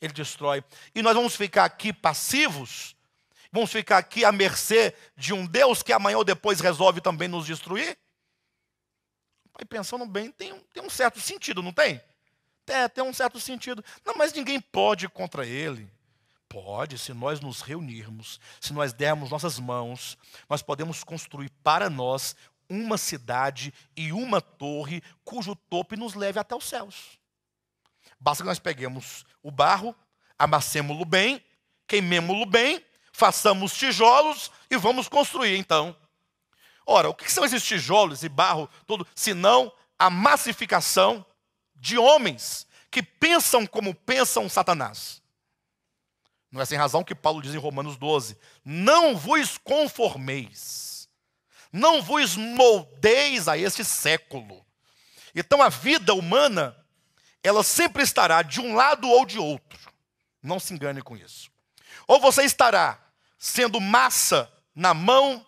A: Ele destrói. E nós vamos ficar aqui passivos, vamos ficar aqui à mercê de um Deus que amanhã ou depois resolve também nos destruir? Pai, pensando bem, tem, tem um certo sentido, não tem? Tem, é, tem um certo sentido. Não, mas ninguém pode contra ele. Pode, se nós nos reunirmos, se nós dermos nossas mãos, nós podemos construir para nós uma cidade e uma torre cujo topo nos leve até os céus. Basta que nós peguemos o barro, amassemos-lo bem, queimemos-lo bem, façamos tijolos e vamos construir então. Ora, o que são esses tijolos e barro todo, senão a massificação de homens que pensam como pensam Satanás? Não é sem razão que Paulo diz em Romanos 12: Não vos conformeis, não vos moldeis a este século. Então a vida humana, ela sempre estará de um lado ou de outro. Não se engane com isso. Ou você estará sendo massa na mão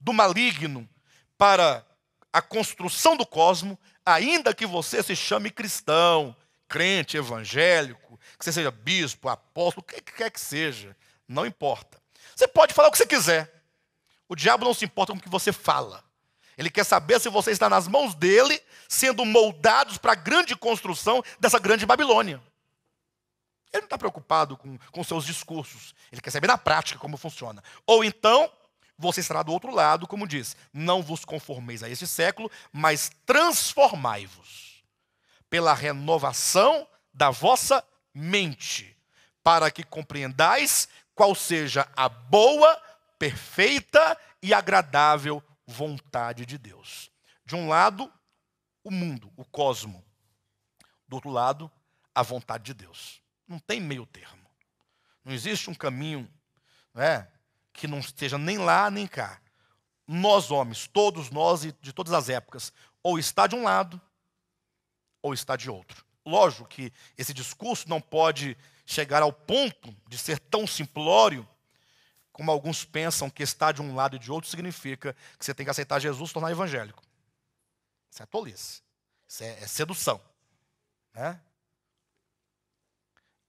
A: do maligno para a construção do cosmo, ainda que você se chame cristão, crente, evangélico, que você seja bispo, apóstolo, o que quer que seja, não importa. Você pode falar o que você quiser. O diabo não se importa com o que você fala. Ele quer saber se você está nas mãos dele, sendo moldados para a grande construção dessa grande Babilônia. Ele não está preocupado com, com seus discursos. Ele quer saber na prática como funciona. Ou então, você estará do outro lado, como diz: Não vos conformeis a este século, mas transformai-vos pela renovação da vossa mente, para que compreendais qual seja a boa, perfeita e agradável vontade de Deus. De um lado, o mundo, o cosmo. Do outro lado, a vontade de Deus. Não tem meio termo. Não existe um caminho né, que não esteja nem lá nem cá. Nós, homens, todos nós e de todas as épocas, ou está de um lado ou está de outro. Lógico que esse discurso não pode chegar ao ponto de ser tão simplório como alguns pensam que estar de um lado e de outro significa que você tem que aceitar Jesus e tornar evangélico. Isso é tolice. Isso é, é sedução. Né?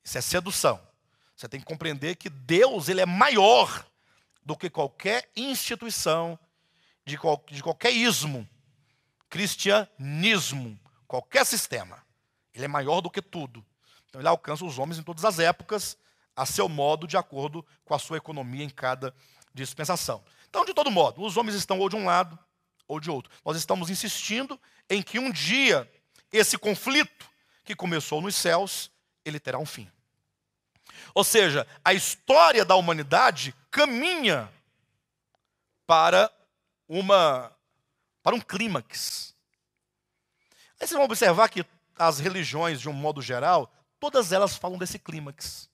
A: Isso é sedução. Você tem que compreender que Deus ele é maior do que qualquer instituição, de, qual, de qualquer ismo, cristianismo, qualquer sistema. Ele é maior do que tudo. Então, ele alcança os homens em todas as épocas, a seu modo, de acordo com a sua economia em cada dispensação. Então, de todo modo, os homens estão ou de um lado ou de outro. Nós estamos insistindo em que um dia esse conflito que começou nos céus, ele terá um fim. Ou seja, a história da humanidade caminha para uma para um clímax, Aí vocês vão observar que as religiões, de um modo geral, todas elas falam desse clímax.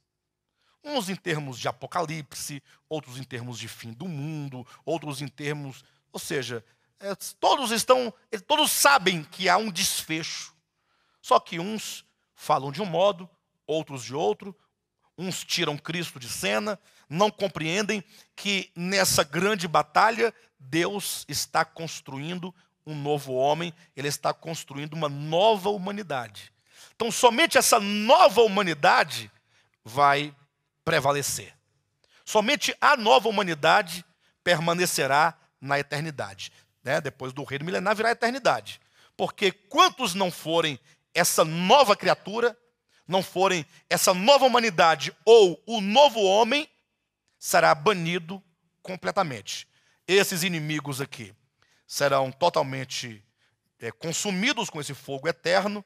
A: Uns em termos de apocalipse, outros em termos de fim do mundo, outros em termos. Ou seja, é, todos estão. Todos sabem que há um desfecho. Só que uns falam de um modo, outros de outro, uns tiram Cristo de cena, não compreendem que nessa grande batalha Deus está construindo um novo homem, ele está construindo uma nova humanidade. Então, somente essa nova humanidade vai prevalecer. Somente a nova humanidade permanecerá na eternidade. Né? Depois do reino milenar virá a eternidade. Porque quantos não forem essa nova criatura, não forem essa nova humanidade ou o novo homem, será banido completamente. Esses inimigos aqui serão totalmente é, consumidos com esse fogo eterno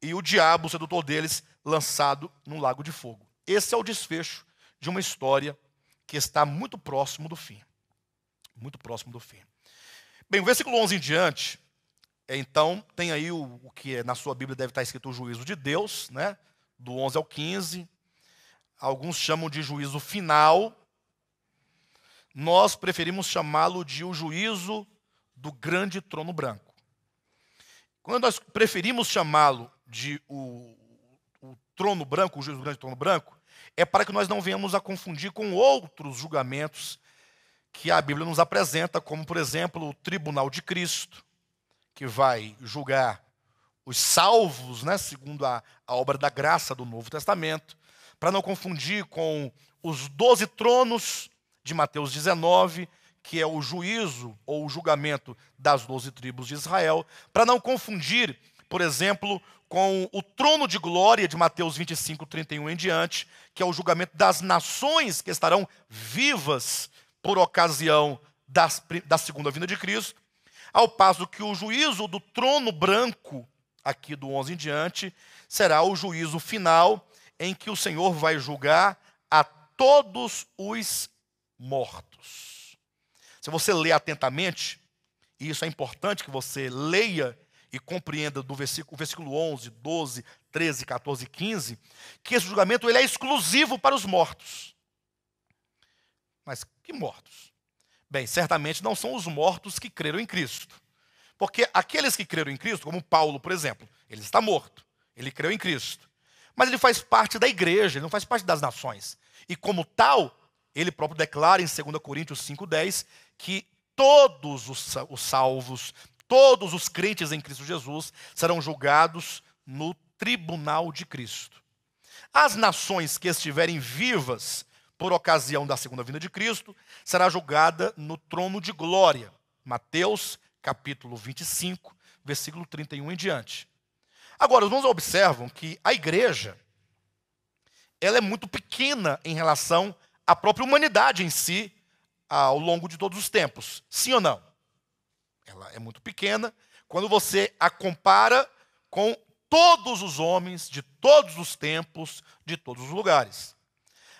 A: e o diabo, o sedutor deles, lançado no lago de fogo. Esse é o desfecho de uma história que está muito próximo do fim. Muito próximo do fim. Bem, o versículo 11 em diante, é, então, tem aí o, o que é, na sua Bíblia deve estar escrito o juízo de Deus, né? do 11 ao 15. Alguns chamam de juízo final. Nós preferimos chamá-lo de o juízo do grande trono branco. Quando nós preferimos chamá-lo de o, o, trono branco, o juiz do grande trono branco, é para que nós não venhamos a confundir com outros julgamentos que a Bíblia nos apresenta, como, por exemplo, o tribunal de Cristo, que vai julgar os salvos, né, segundo a, a obra da graça do Novo Testamento, para não confundir com os doze tronos de Mateus 19, que é o juízo ou o julgamento das doze tribos de Israel, para não confundir, por exemplo, com o trono de glória de Mateus 25, 31 em diante, que é o julgamento das nações que estarão vivas por ocasião das, da segunda vinda de Cristo, ao passo que o juízo do trono branco, aqui do 11 em diante, será o juízo final em que o Senhor vai julgar a todos os mortos. Se você ler atentamente, e isso é importante que você leia e compreenda do versículo, versículo 11, 12, 13, 14 e 15, que esse julgamento ele é exclusivo para os mortos. Mas que mortos? Bem, certamente não são os mortos que creram em Cristo. Porque aqueles que creram em Cristo, como Paulo, por exemplo, ele está morto, ele creu em Cristo. Mas ele faz parte da igreja, ele não faz parte das nações. E como tal, ele próprio declara em 2 Coríntios 5,10 que todos os salvos, todos os crentes em Cristo Jesus serão julgados no tribunal de Cristo. As nações que estiverem vivas por ocasião da segunda vinda de Cristo será julgada no trono de glória. Mateus capítulo 25, versículo 31 em diante. Agora, os irmãos observam que a igreja ela é muito pequena em relação à própria humanidade em si ao longo de todos os tempos. Sim ou não? Ela é muito pequena quando você a compara com todos os homens de todos os tempos, de todos os lugares.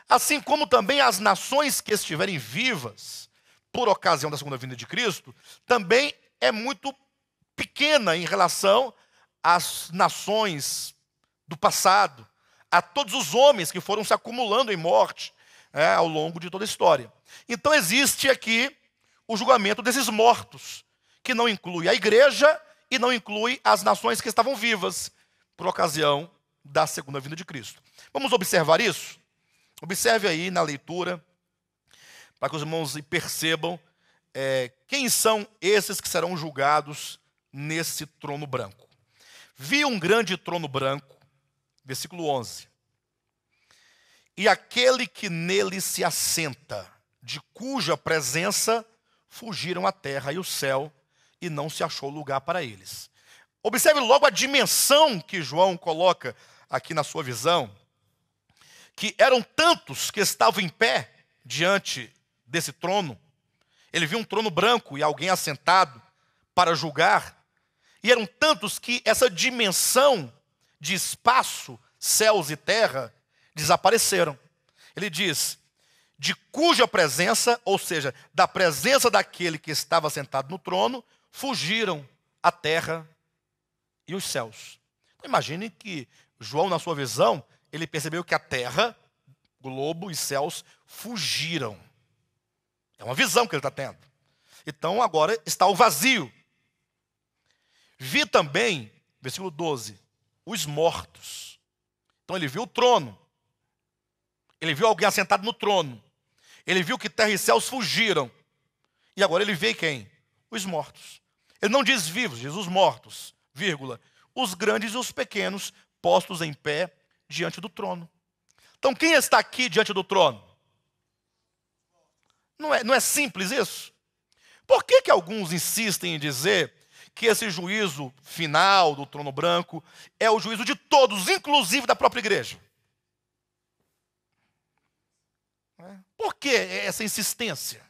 A: Assim como também as nações que estiverem vivas por ocasião da segunda vinda de Cristo, também é muito pequena em relação às nações do passado, a todos os homens que foram se acumulando em morte é, ao longo de toda a história. Então existe aqui o julgamento desses mortos, que não inclui a igreja e não inclui as nações que estavam vivas por ocasião da segunda vinda de Cristo. Vamos observar isso? Observe aí na leitura, para que os irmãos percebam é, quem são esses que serão julgados nesse trono branco. Vi um grande trono branco, versículo 11, e aquele que nele se assenta, de cuja presença fugiram a terra e o céu, e não se achou lugar para eles. Observe logo a dimensão que João coloca aqui na sua visão, que eram tantos que estavam em pé diante desse trono. Ele viu um trono branco e alguém assentado para julgar, e eram tantos que essa dimensão de espaço, céus e terra, desapareceram. Ele diz: de cuja presença, ou seja, da presença daquele que estava sentado no trono, fugiram a terra e os céus. Então, imagine que João, na sua visão, ele percebeu que a terra, globo e céus fugiram. É uma visão que ele está tendo. Então agora está o vazio. Vi também, versículo 12, os mortos. Então ele viu o trono, ele viu alguém assentado no trono. Ele viu que terra e céus fugiram. E agora ele vê quem? Os mortos. Ele não diz vivos, diz os mortos, vírgula. Os grandes e os pequenos postos em pé diante do trono. Então quem está aqui diante do trono? Não é, não é simples isso? Por que, que alguns insistem em dizer que esse juízo final do trono branco é o juízo de todos, inclusive da própria igreja? Por que essa insistência?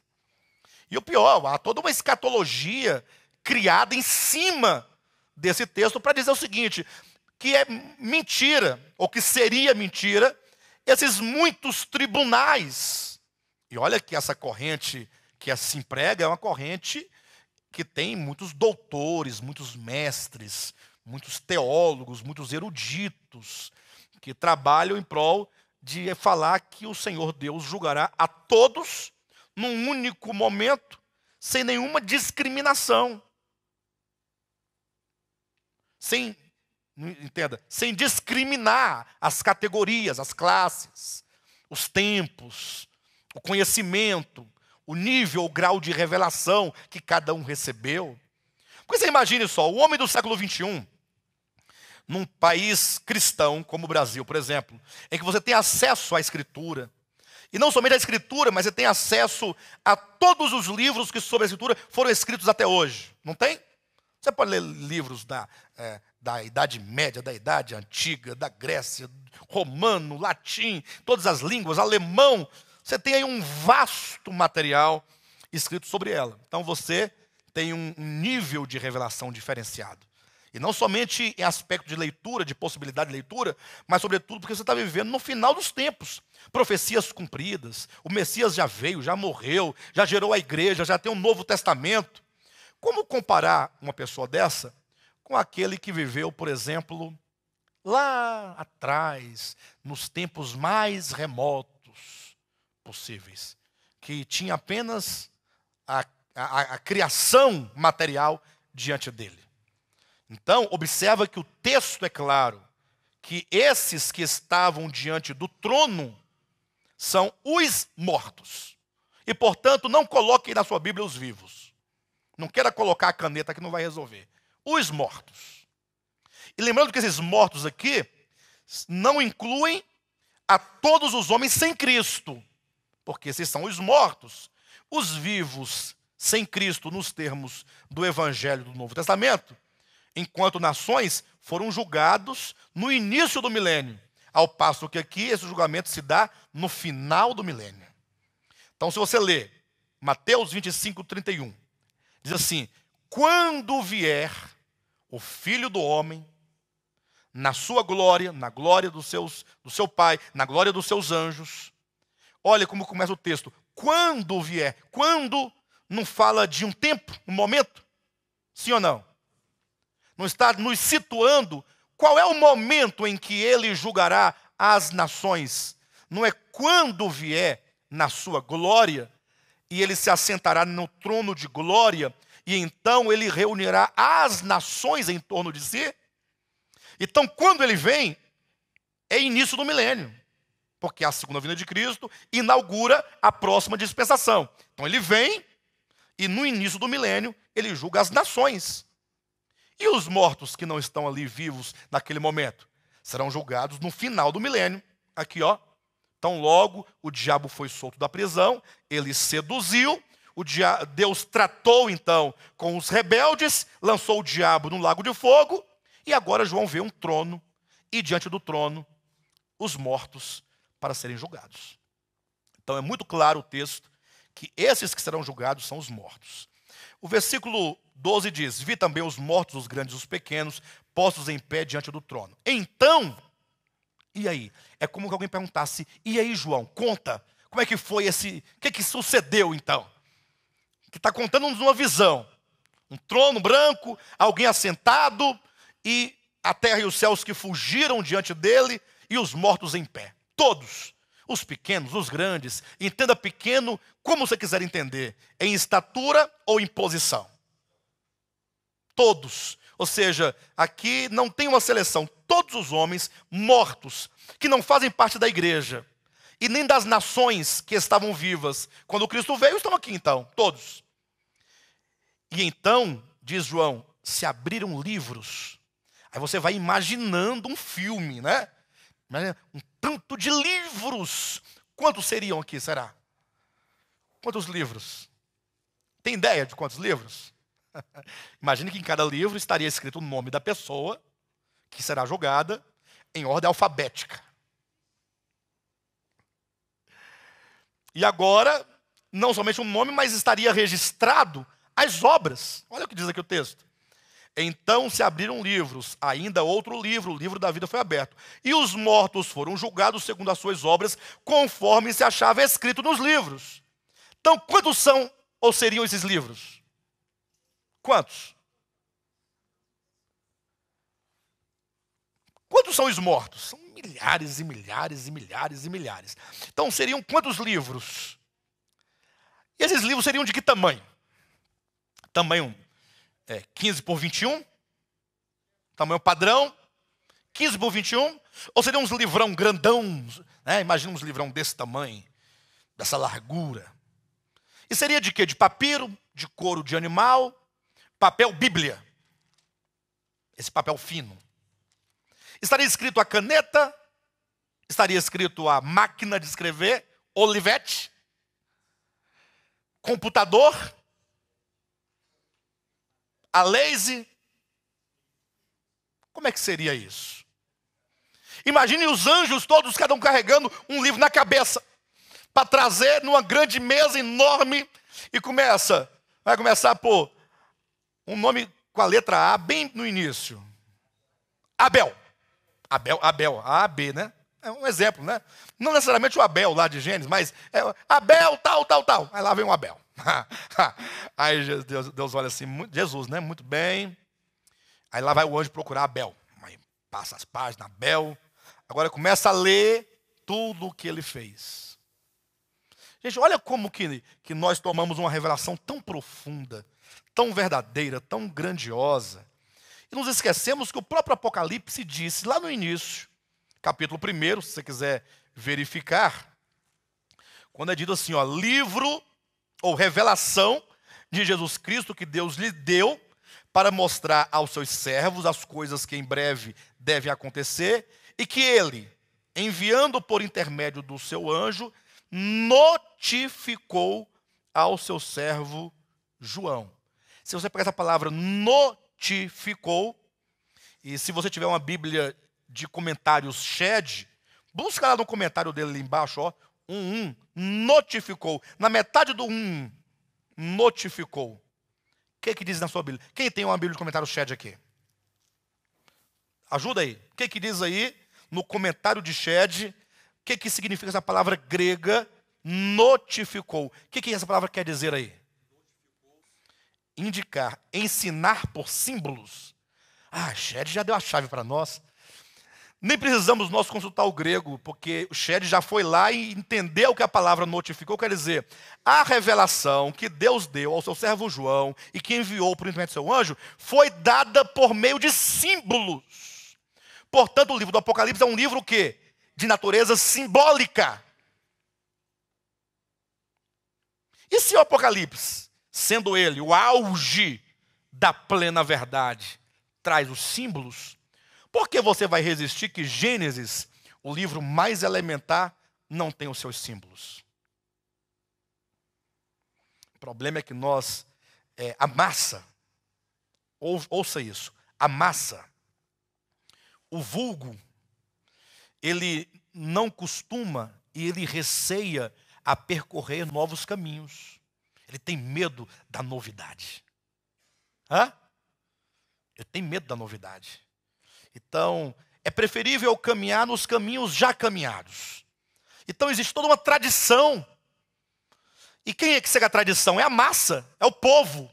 A: E o pior, há toda uma escatologia criada em cima desse texto para dizer o seguinte: que é mentira, ou que seria mentira, esses muitos tribunais. E olha que essa corrente que assim prega é uma corrente que tem muitos doutores, muitos mestres, muitos teólogos, muitos eruditos que trabalham em prol de falar que o Senhor Deus julgará a todos num único momento, sem nenhuma discriminação. Sem, entenda, sem discriminar as categorias, as classes, os tempos, o conhecimento, o nível, o grau de revelação que cada um recebeu. Porque você imagine só, o homem do século 21 num país cristão como o Brasil, por exemplo, em que você tem acesso à escritura, e não somente à escritura, mas você tem acesso a todos os livros que sobre a escritura foram escritos até hoje, não tem? Você pode ler livros da, é, da Idade Média, da Idade Antiga, da Grécia, romano, latim, todas as línguas, alemão. Você tem aí um vasto material escrito sobre ela. Então você tem um nível de revelação diferenciado. E não somente em aspecto de leitura, de possibilidade de leitura, mas sobretudo porque você está vivendo no final dos tempos. Profecias cumpridas, o Messias já veio, já morreu, já gerou a igreja, já tem um novo testamento. Como comparar uma pessoa dessa com aquele que viveu, por exemplo, lá atrás, nos tempos mais remotos possíveis, que tinha apenas a, a, a criação material diante dele? Então, observa que o texto é claro que esses que estavam diante do trono são os mortos. E, portanto, não coloque na sua Bíblia os vivos. Não queira colocar a caneta que não vai resolver. Os mortos. E lembrando que esses mortos aqui não incluem a todos os homens sem Cristo, porque esses são os mortos. Os vivos sem Cristo, nos termos do Evangelho do Novo Testamento, enquanto nações foram julgados no início do milênio, ao passo que aqui esse julgamento se dá no final do milênio. Então, se você ler Mateus 25, 31, diz assim: Quando vier o filho do homem, na sua glória, na glória dos seus, do seu pai, na glória dos seus anjos. Olha como começa o texto. Quando vier, quando não fala de um tempo, um momento? Sim ou não? não está nos situando qual é o momento em que ele julgará as nações. Não é quando vier na sua glória e ele se assentará no trono de glória e então ele reunirá as nações em torno de si. Então, quando ele vem, é início do milênio, porque a segunda vinda de Cristo inaugura a próxima dispensação. Então, ele vem e no início do milênio ele julga as nações. E os mortos que não estão ali vivos naquele momento? Serão julgados no final do milênio. Aqui, ó. Então, logo o diabo foi solto da prisão, ele seduziu, dia... Deus tratou então com os rebeldes, lançou o diabo no lago de fogo, e agora João vê um trono, e diante do trono, os mortos para serem julgados. Então, é muito claro o texto que esses que serão julgados são os mortos. O versículo 12 diz: Vi também os mortos, os grandes, os pequenos, postos em pé diante do trono. Então, e aí? É como que alguém perguntasse: E aí, João, conta, como é que foi esse. O que, que sucedeu então? Que está contando-nos uma visão. Um trono branco, alguém assentado, e a terra e os céus que fugiram diante dele, e os mortos em pé. Todos os pequenos, os grandes, entenda pequeno como você quiser entender, em estatura ou em posição todos. Ou seja, aqui não tem uma seleção, todos os homens mortos que não fazem parte da igreja e nem das nações que estavam vivas quando Cristo veio estão aqui então, todos. E então, diz João, se abriram livros. Aí você vai imaginando um filme, né? Imagina um tanto de livros. Quantos seriam aqui, será? Quantos livros? Tem ideia de quantos livros? <laughs> Imagine que em cada livro estaria escrito o nome da pessoa que será julgada em ordem alfabética. E agora, não somente o nome, mas estaria registrado as obras. Olha o que diz aqui o texto. Então se abriram livros, ainda outro livro, o livro da vida foi aberto. E os mortos foram julgados segundo as suas obras, conforme se achava escrito nos livros. Então, quantos são ou seriam esses livros? Quantos? Quantos são os mortos? São milhares e milhares e milhares e milhares. Então seriam quantos livros? E esses livros seriam de que tamanho? Tamanho é, 15 por 21? Tamanho padrão? 15 por 21? Ou seriam uns livrão grandão? Né? Imagina uns livrão desse tamanho, dessa largura. E seria de quê? De papiro, de couro de animal, papel Bíblia, esse papel fino. Estaria escrito a caneta, estaria escrito a máquina de escrever, Olivetti, computador, a laser. Como é que seria isso? Imagine os anjos todos, cada um carregando um livro na cabeça, para trazer numa grande mesa enorme e começa, vai começar por um nome com a letra A bem no início. Abel. Abel, Abel, A, B, né? É um exemplo, né? Não necessariamente o Abel lá de Gênesis, mas é Abel, tal, tal, tal. Aí lá vem o Abel. <laughs> Aí Deus, Deus olha assim, Jesus, né? Muito bem. Aí lá vai o anjo procurar Abel. Aí passa as páginas, Abel. Agora começa a ler tudo o que ele fez. Gente, olha como que, que nós tomamos uma revelação tão profunda tão verdadeira, tão grandiosa. E nos esquecemos que o próprio Apocalipse disse lá no início, capítulo 1, se você quiser verificar, quando é dito assim, ó, livro ou revelação de Jesus Cristo que Deus lhe deu para mostrar aos seus servos as coisas que em breve devem acontecer e que ele, enviando por intermédio do seu anjo, notificou ao seu servo João. Se você pegar essa palavra notificou, e se você tiver uma Bíblia de comentários Shed, busca lá no comentário dele ali embaixo, ó, um, um, notificou. Na metade do um, notificou. O que, é que diz na sua Bíblia? Quem tem uma Bíblia de comentário Shed aqui? Ajuda aí. O que, é que diz aí no comentário de Shed? O que, é que significa essa palavra grega notificou? O que, é que essa palavra quer dizer aí? indicar, ensinar por símbolos. Ah, Shed já deu a chave para nós. Nem precisamos nós consultar o grego, porque o Shed já foi lá e entendeu que a palavra notificou. Quer dizer, a revelação que Deus deu ao seu servo João e que enviou por intermédio do seu anjo foi dada por meio de símbolos. Portanto, o livro do Apocalipse é um livro que de natureza simbólica. E se o Apocalipse sendo ele o auge da plena verdade, traz os símbolos, por que você vai resistir que Gênesis, o livro mais elementar, não tem os seus símbolos? O problema é que nós, é, a massa, ou, ouça isso, a massa, o vulgo, ele não costuma e ele receia a percorrer novos caminhos. Ele tem medo da novidade. Hã? Ele tem medo da novidade. Então, é preferível caminhar nos caminhos já caminhados. Então, existe toda uma tradição. E quem é que segue a tradição? É a massa, é o povo.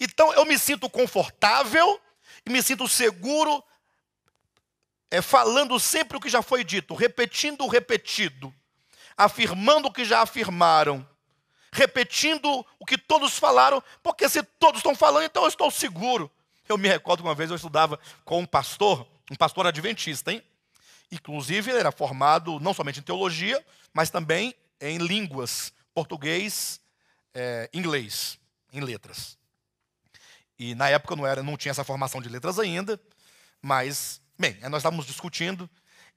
A: Então, eu me sinto confortável e me sinto seguro, é, falando sempre o que já foi dito, repetindo o repetido, afirmando o que já afirmaram repetindo o que todos falaram, porque se todos estão falando, então eu estou seguro. Eu me recordo que uma vez eu estudava com um pastor, um pastor adventista, hein? Inclusive, ele era formado não somente em teologia, mas também em línguas, português, é, inglês, em letras. E na época não, era, não tinha essa formação de letras ainda, mas, bem, nós estávamos discutindo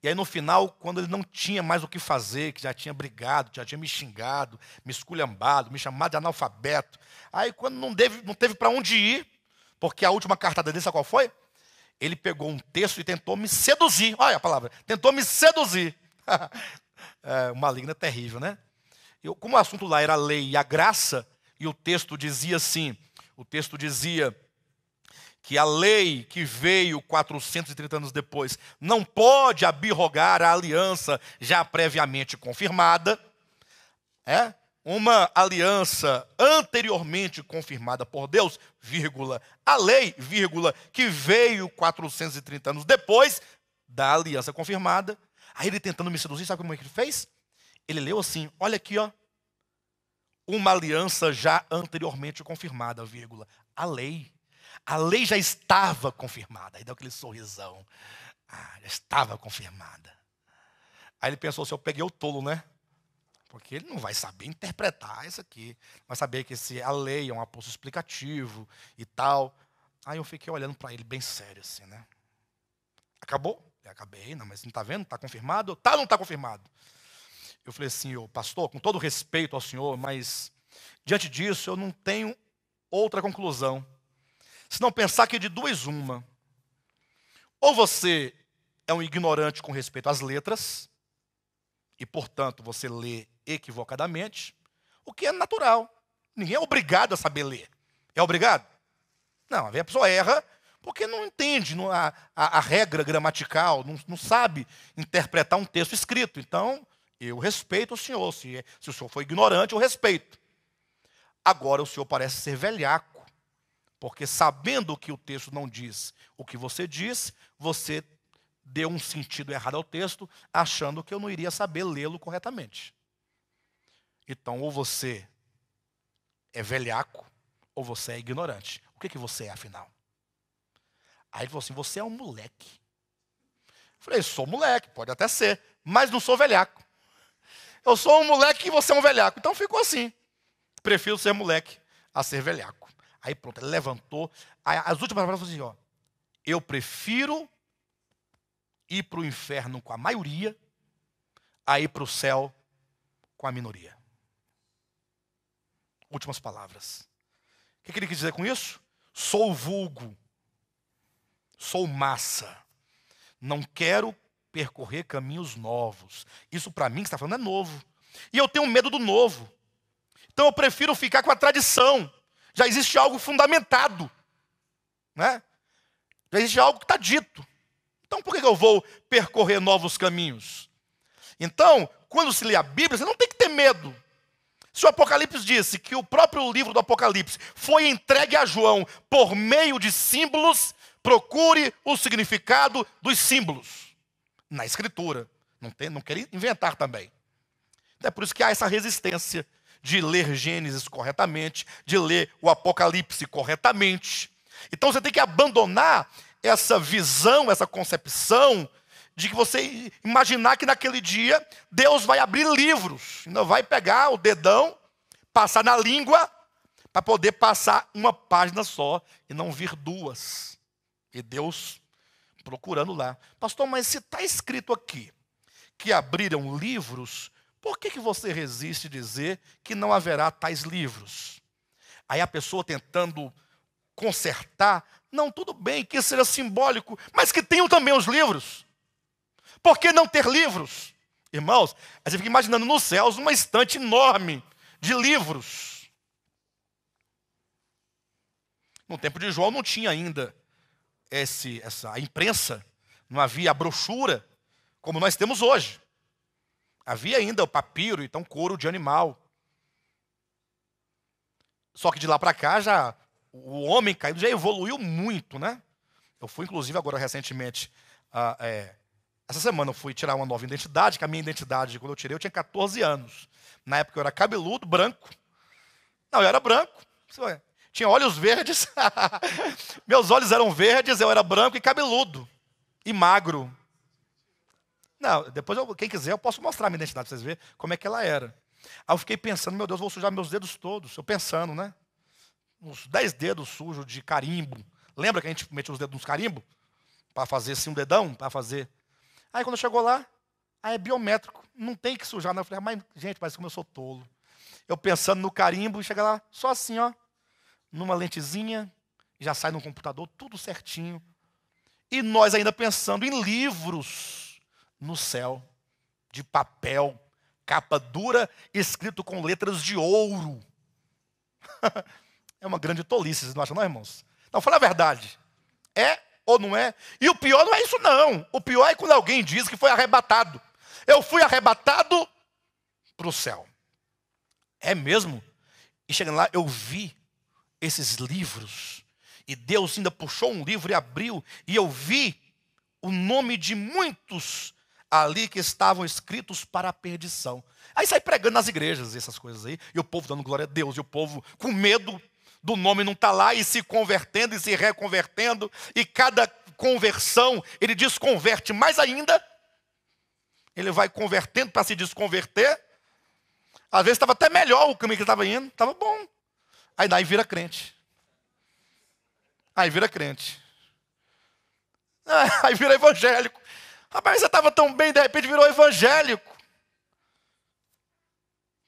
A: e aí no final, quando ele não tinha mais o que fazer, que já tinha brigado, já tinha me xingado, me esculhambado, me chamado de analfabeto. Aí quando não teve, não teve para onde ir, porque a última cartada dele, sabe qual foi? Ele pegou um texto e tentou me seduzir. Olha a palavra, tentou me seduzir. <laughs> é, o maligno é terrível, né? Eu, como o assunto lá era a lei e a graça, e o texto dizia assim, o texto dizia que a lei que veio 430 anos depois não pode abirrogar a aliança já previamente confirmada, é? uma aliança anteriormente confirmada por Deus, vírgula, a lei, vírgula, que veio 430 anos depois da aliança confirmada. Aí ele tentando me seduzir, sabe como é que ele fez? Ele leu assim: olha aqui, ó. Uma aliança já anteriormente confirmada, vírgula, a lei. A lei já estava confirmada. Aí deu aquele sorrisão. Ah, já estava confirmada. Aí ele pensou assim: eu peguei o tolo, né? Porque ele não vai saber interpretar isso aqui. Vai saber que esse, a lei é um apóstolo explicativo e tal. Aí eu fiquei olhando para ele bem sério, assim, né? Acabou? Eu acabei, não, mas não está vendo? Está confirmado? Está ou não está confirmado? Eu falei assim, oh, pastor, com todo respeito ao senhor, mas diante disso eu não tenho outra conclusão se não pensar que é de duas uma. Ou você é um ignorante com respeito às letras, e portanto você lê equivocadamente, o que é natural. Ninguém é obrigado a saber ler. É obrigado? Não, a pessoa erra porque não entende a, a, a regra gramatical, não, não, sabe interpretar um texto escrito. Então, eu respeito o senhor. Se, se o senhor for ignorante, eu respeito. Agora, o senhor parece ser velhaco porque sabendo que o texto não diz o que você diz, você deu um sentido errado ao texto, achando que eu não iria saber lê-lo corretamente. Então, ou você é velhaco, ou você é ignorante. O que, que você é, afinal? Aí ele falou assim: você é um moleque. Eu falei: sou moleque, pode até ser, mas não sou velhaco. Eu sou um moleque e você é um velhaco. Então ficou assim. Prefiro ser moleque a ser velhaco. Aí pronto, ele levantou. Aí, as últimas palavras foram assim: ó, eu prefiro ir para o inferno com a maioria, a ir para o céu com a minoria. Últimas palavras. O que, que ele quis dizer com isso? Sou vulgo, sou massa, não quero percorrer caminhos novos. Isso para mim que está falando é novo. E eu tenho medo do novo. Então eu prefiro ficar com a tradição já existe algo fundamentado, né? já existe algo que está dito. Então por que eu vou percorrer novos caminhos? Então, quando se lê a Bíblia, você não tem que ter medo. Se o Apocalipse disse que o próprio livro do Apocalipse foi entregue a João por meio de símbolos, procure o significado dos símbolos na Escritura. Não, tem, não quer inventar também. Então, é por isso que há essa resistência de ler Gênesis corretamente, de ler o Apocalipse corretamente. Então você tem que abandonar essa visão, essa concepção de que você imaginar que naquele dia Deus vai abrir livros, não vai pegar o dedão, passar na língua para poder passar uma página só e não vir duas. E Deus procurando lá. Pastor, mas se está escrito aqui que abriram livros, por que, que você resiste dizer que não haverá tais livros? Aí a pessoa tentando consertar, não, tudo bem, que seja simbólico, mas que tenham também os livros. Por que não ter livros? Irmãos, a gente fica imaginando nos céus uma estante enorme de livros. No tempo de João não tinha ainda esse, essa a imprensa, não havia a brochura como nós temos hoje. Havia ainda o papiro, então couro de animal. Só que de lá para cá já o homem caído já evoluiu muito, né? Eu fui inclusive agora recentemente ah, é, essa semana eu fui tirar uma nova identidade, que a minha identidade, quando eu tirei, eu tinha 14 anos. Na época eu era cabeludo, branco. Não, eu era branco. Tinha olhos verdes. <laughs> Meus olhos eram verdes, eu era branco e cabeludo. E magro. Não, depois, eu, quem quiser, eu posso mostrar a minha identidade para vocês verem como é que ela era. Aí eu fiquei pensando, meu Deus, vou sujar meus dedos todos. Eu pensando, né? Uns dez dedos sujos de carimbo. Lembra que a gente metia os dedos nos carimbos? Para fazer assim um dedão, para fazer. Aí quando chegou lá, aí é biométrico, não tem que sujar. Eu falei, ah, mas gente, parece como eu sou tolo. Eu pensando no carimbo, e chega lá, só assim, ó. Numa lentezinha, já sai no computador, tudo certinho. E nós ainda pensando em livros no céu, de papel, capa dura, escrito com letras de ouro. <laughs> é uma grande tolice, vocês não acham, não, irmãos? Não, fala a verdade. É ou não é? E o pior não é isso, não. O pior é quando alguém diz que foi arrebatado. Eu fui arrebatado para o céu. É mesmo? E chegando lá, eu vi esses livros. E Deus ainda puxou um livro e abriu, e eu vi o nome de muitos ali que estavam escritos para a perdição. Aí sai pregando nas igrejas essas coisas aí, e o povo dando glória a Deus, e o povo com medo do nome não estar tá lá, e se convertendo e se reconvertendo, e cada conversão ele desconverte mais ainda. Ele vai convertendo para se desconverter. Às vezes estava até melhor o caminho que estava indo, estava bom. Aí daí vira crente. Aí vira crente. <laughs> Aí vira evangélico. Rapaz, você estava tão bem, de repente virou evangélico.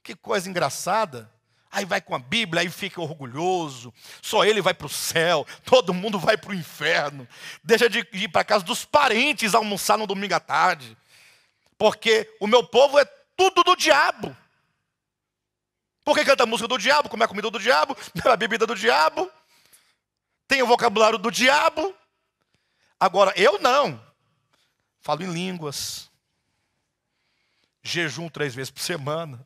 A: Que coisa engraçada. Aí vai com a Bíblia, aí fica orgulhoso. Só ele vai para o céu, todo mundo vai para o inferno. Deixa de ir para casa dos parentes almoçar no domingo à tarde. Porque o meu povo é tudo do diabo. Por que canta música do diabo, come é a comida do diabo, bebe <laughs> a bebida do diabo, tem o vocabulário do diabo? Agora, eu não falo em línguas, jejum três vezes por semana,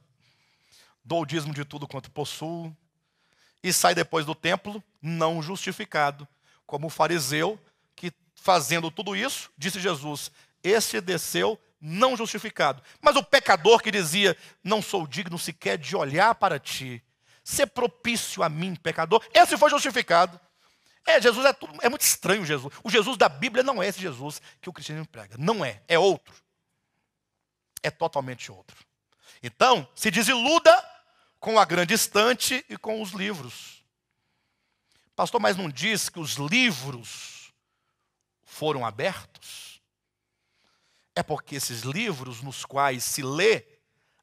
A: dou o dízimo de tudo quanto possuo, e sai depois do templo não justificado, como o fariseu que, fazendo tudo isso, disse Jesus: esse desceu não justificado. Mas o pecador que dizia: Não sou digno sequer de olhar para ti, ser propício a mim, pecador, esse foi justificado. É, Jesus é tudo, é muito estranho Jesus. O Jesus da Bíblia não é esse Jesus que o cristianismo prega. Não é, é outro. É totalmente outro. Então, se desiluda com a grande estante e com os livros. Pastor, mas não diz que os livros foram abertos? É porque esses livros nos quais se lê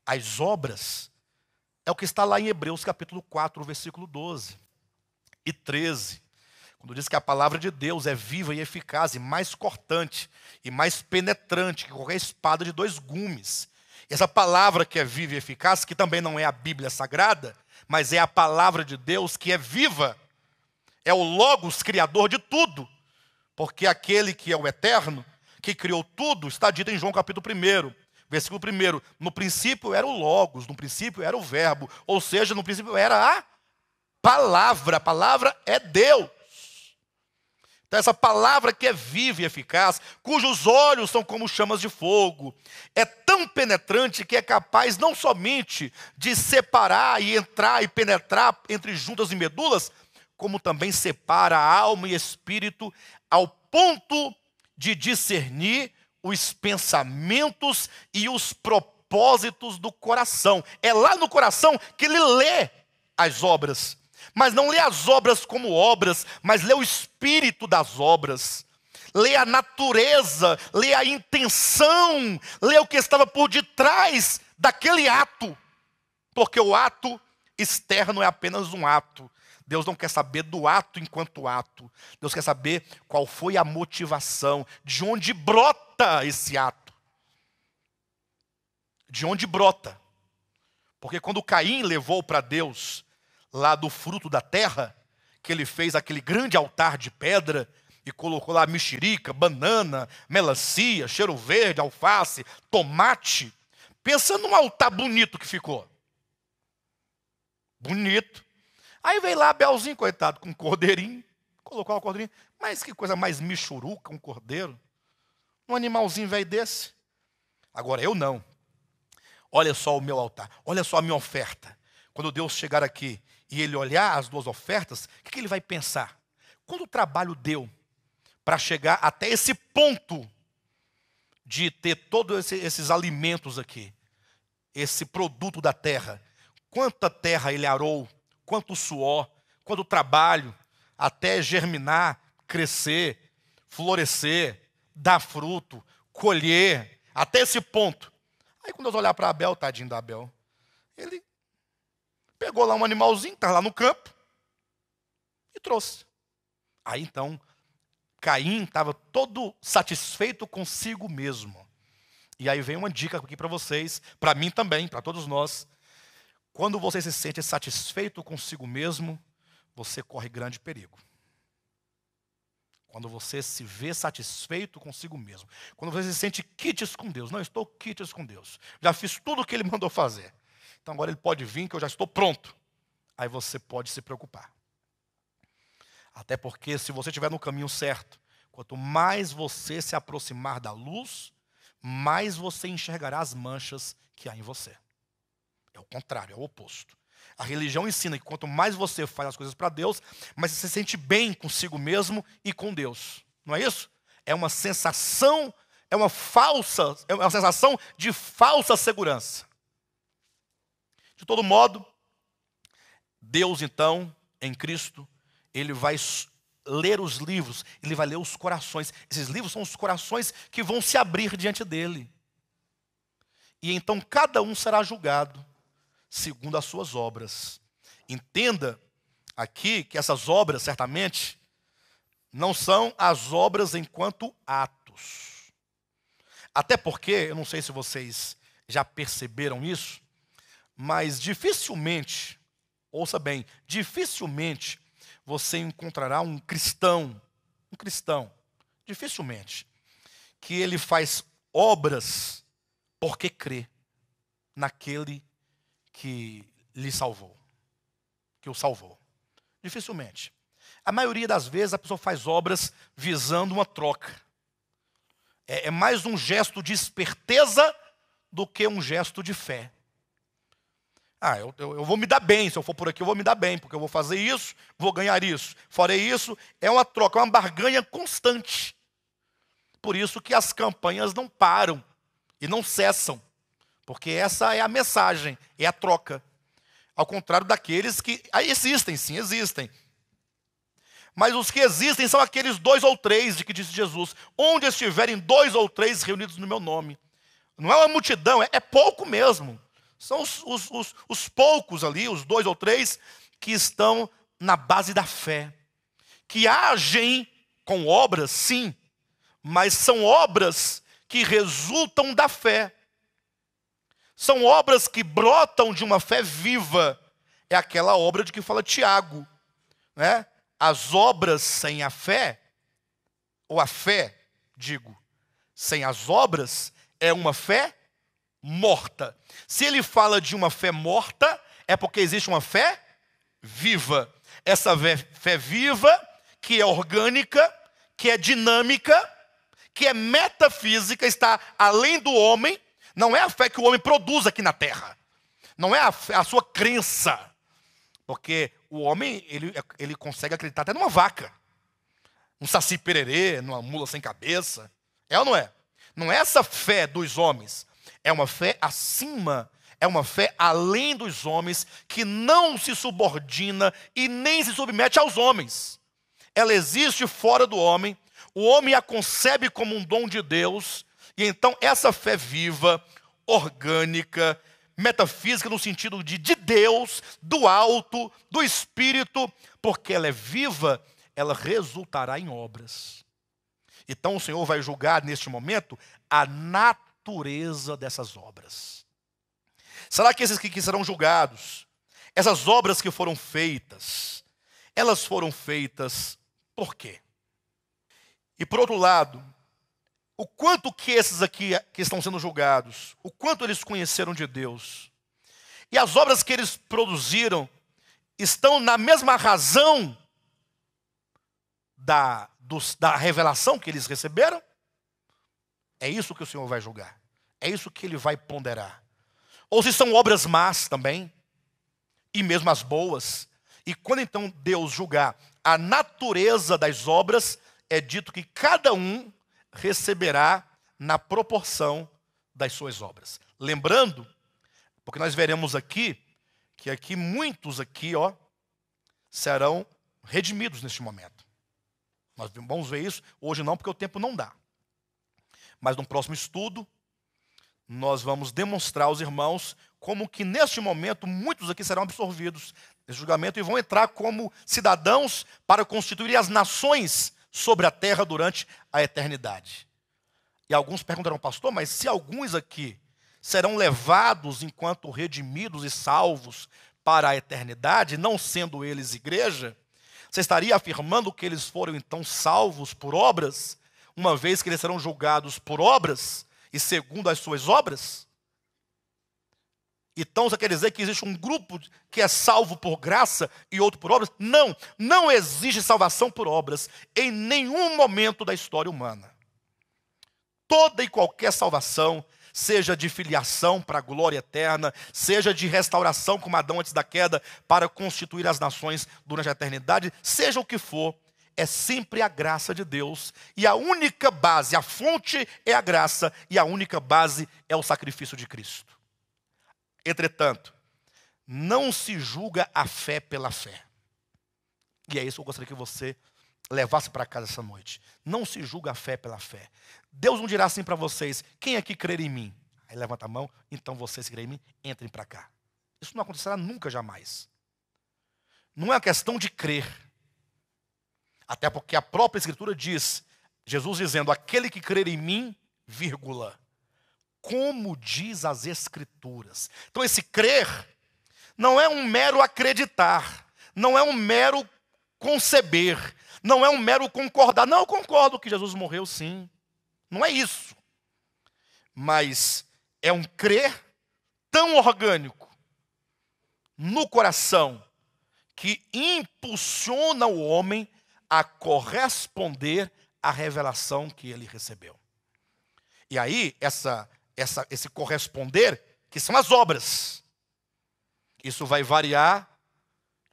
A: as obras é o que está lá em Hebreus capítulo 4, versículo 12 e 13. Quando diz que a palavra de Deus é viva e eficaz e mais cortante e mais penetrante que qualquer espada de dois gumes. E essa palavra que é viva e eficaz, que também não é a Bíblia sagrada, mas é a palavra de Deus que é viva, é o Logos criador de tudo, porque aquele que é o eterno, que criou tudo, está dito em João capítulo 1, versículo 1. No princípio era o Logos, no princípio era o Verbo, ou seja, no princípio era a palavra, a palavra é Deus. Então, essa palavra que é viva e eficaz, cujos olhos são como chamas de fogo, é tão penetrante que é capaz não somente de separar e entrar e penetrar entre juntas e medulas, como também separa alma e espírito ao ponto de discernir os pensamentos e os propósitos do coração. É lá no coração que ele lê as obras mas não lê as obras como obras, mas lê o espírito das obras. Lê a natureza, lê a intenção, lê o que estava por detrás daquele ato. Porque o ato externo é apenas um ato. Deus não quer saber do ato enquanto ato. Deus quer saber qual foi a motivação, de onde brota esse ato. De onde brota. Porque quando Caim levou para Deus lá do fruto da terra, que ele fez aquele grande altar de pedra e colocou lá mexerica, banana, melancia, cheiro verde, alface, tomate. Pensa num altar bonito que ficou. Bonito. Aí veio lá Belzinho, coitado, com um cordeirinho, colocou lá o cordeirinho. Mas que coisa mais michuruca um cordeiro. Um animalzinho velho desse. Agora eu não. Olha só o meu altar, olha só a minha oferta. Quando Deus chegar aqui e ele olhar as duas ofertas, o que, que ele vai pensar? Quanto trabalho deu para chegar até esse ponto de ter todos esse, esses alimentos aqui, esse produto da terra? Quanta terra ele arou, quanto suor, quanto trabalho, até germinar, crescer, florescer, dar fruto, colher, até esse ponto. Aí quando nós olhar para Abel, tadinho da Abel, ele Pegou lá um animalzinho, estava tá lá no campo, e trouxe. Aí então, Caim estava todo satisfeito consigo mesmo. E aí vem uma dica aqui para vocês, para mim também, para todos nós. Quando você se sente satisfeito consigo mesmo, você corre grande perigo. Quando você se vê satisfeito consigo mesmo. Quando você se sente quites com Deus. Não, estou quites com Deus. Já fiz tudo o que Ele <laughs> mandou fazer. Então agora ele pode vir, que eu já estou pronto. Aí você pode se preocupar. Até porque, se você estiver no caminho certo, quanto mais você se aproximar da luz, mais você enxergará as manchas que há em você. É o contrário, é o oposto. A religião ensina que quanto mais você faz as coisas para Deus, mais você se sente bem consigo mesmo e com Deus. Não é isso? É uma sensação, é uma falsa, é uma sensação de falsa segurança todo modo, Deus então, em Cristo, ele vai ler os livros, ele vai ler os corações. Esses livros são os corações que vão se abrir diante dele. E então cada um será julgado segundo as suas obras. Entenda aqui que essas obras, certamente, não são as obras enquanto atos. Até porque, eu não sei se vocês já perceberam isso, mas dificilmente, ouça bem, dificilmente você encontrará um cristão, um cristão, dificilmente, que ele faz obras porque crê naquele que lhe salvou, que o salvou. Dificilmente. A maioria das vezes a pessoa faz obras visando uma troca. É, é mais um gesto de esperteza do que um gesto de fé. Ah, eu, eu, eu, vou me dar bem, se eu for por aqui eu vou me dar bem, porque eu vou fazer isso, vou ganhar isso. Fora isso, é uma troca, é uma barganha constante. Por isso que as campanhas não param e não cessam, porque essa é a mensagem, é a troca. Ao contrário daqueles que ah, existem, sim, existem. Mas os que existem são aqueles dois ou três de que disse Jesus: onde estiverem dois ou três reunidos no meu nome. Não é uma multidão, é, é pouco mesmo. São os, os, os, os poucos ali, os dois ou três, que estão na base da fé, que agem com obras, sim, mas são obras que resultam da fé. São obras que brotam de uma fé viva. É aquela obra de que fala Tiago. Né? As obras sem a fé, ou a fé, digo, sem as obras, é uma fé morta. Se ele fala de uma fé morta, é porque existe uma fé viva. Essa fé viva, que é orgânica, que é dinâmica, que é metafísica, está além do homem, não é a fé que o homem produz aqui na terra. Não é a, fé, a sua crença. Porque o homem, ele, ele consegue acreditar até numa vaca. Um saci pererê, numa mula sem cabeça. É ou não é? Não é essa fé dos homens, é uma fé acima, é uma fé além dos homens, que não se subordina e nem se submete aos homens. Ela existe fora do homem, o homem a concebe como um dom de Deus, e então essa fé viva, orgânica, metafísica no sentido de de Deus, do alto, do espírito, porque ela é viva, ela resultará em obras. Então o Senhor vai julgar neste momento a natureza natureza dessas obras. Será que esses que serão julgados, essas obras que foram feitas, elas foram feitas por quê? E por outro lado, o quanto que esses aqui que estão sendo julgados, o quanto eles conheceram de Deus, e as obras que eles produziram estão na mesma razão da, dos, da revelação que eles receberam? É isso que o Senhor vai julgar. É isso que ele vai ponderar. Ou se são obras más também, e mesmo as boas. E quando então Deus julgar a natureza das obras, é dito que cada um receberá na proporção das suas obras. Lembrando, porque nós veremos aqui que aqui muitos aqui, ó, serão redimidos neste momento. Nós vamos ver isso hoje não, porque o tempo não dá. Mas no próximo estudo, nós vamos demonstrar aos irmãos como que neste momento muitos aqui serão absorvidos nesse julgamento e vão entrar como cidadãos para constituir as nações sobre a terra durante a eternidade. E alguns perguntarão, pastor, mas se alguns aqui serão levados enquanto redimidos e salvos para a eternidade, não sendo eles igreja, você estaria afirmando que eles foram então salvos por obras, uma vez que eles serão julgados por obras? e segundo as suas obras? Então, você quer dizer que existe um grupo que é salvo por graça e outro por obras? Não, não existe salvação por obras em nenhum momento da história humana. Toda e qualquer salvação, seja de filiação para a glória eterna, seja de restauração como Adão antes da queda para constituir as nações durante a eternidade, seja o que for, é sempre a graça de Deus. E a única base, a fonte é a graça, e a única base é o sacrifício de Cristo. Entretanto, não se julga a fé pela fé. E é isso que eu gostaria que você levasse para casa essa noite. Não se julga a fé pela fé. Deus não dirá assim para vocês: quem aqui é crer em mim? Aí levanta a mão, então vocês creem em mim, entrem para cá. Isso não acontecerá nunca, jamais. Não é uma questão de crer até porque a própria Escritura diz, Jesus dizendo: Aquele que crer em mim, vírgula. Como diz as Escrituras. Então, esse crer não é um mero acreditar, não é um mero conceber, não é um mero concordar. Não, eu concordo que Jesus morreu, sim. Não é isso. Mas é um crer tão orgânico no coração que impulsiona o homem a corresponder à revelação que ele recebeu. E aí, essa, essa, esse corresponder, que são as obras, isso vai variar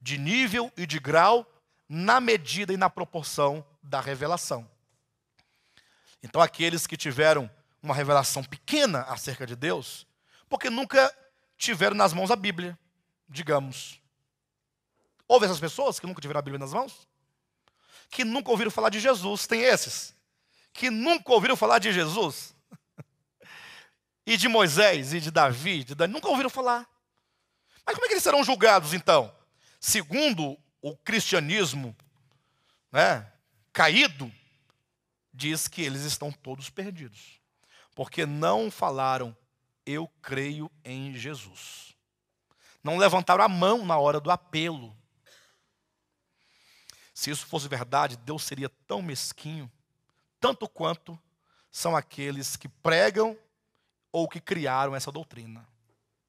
A: de nível e de grau na medida e na proporção da revelação. Então, aqueles que tiveram uma revelação pequena acerca de Deus, porque nunca tiveram nas mãos a Bíblia, digamos. Houve essas pessoas que nunca tiveram a Bíblia nas mãos? que nunca ouviram falar de Jesus. Tem esses que nunca ouviram falar de Jesus. <laughs> E de Moisés, e de Davi, de nunca ouviram falar. Mas como é que eles serão julgados então? Segundo o cristianismo né, caído, diz que eles estão todos perdidos. Porque não falaram, eu creio em Jesus. Não levantaram a mão na hora do apelo. Se isso fosse verdade, Deus seria tão mesquinho, tanto quanto são aqueles que pregam ou que criaram essa doutrina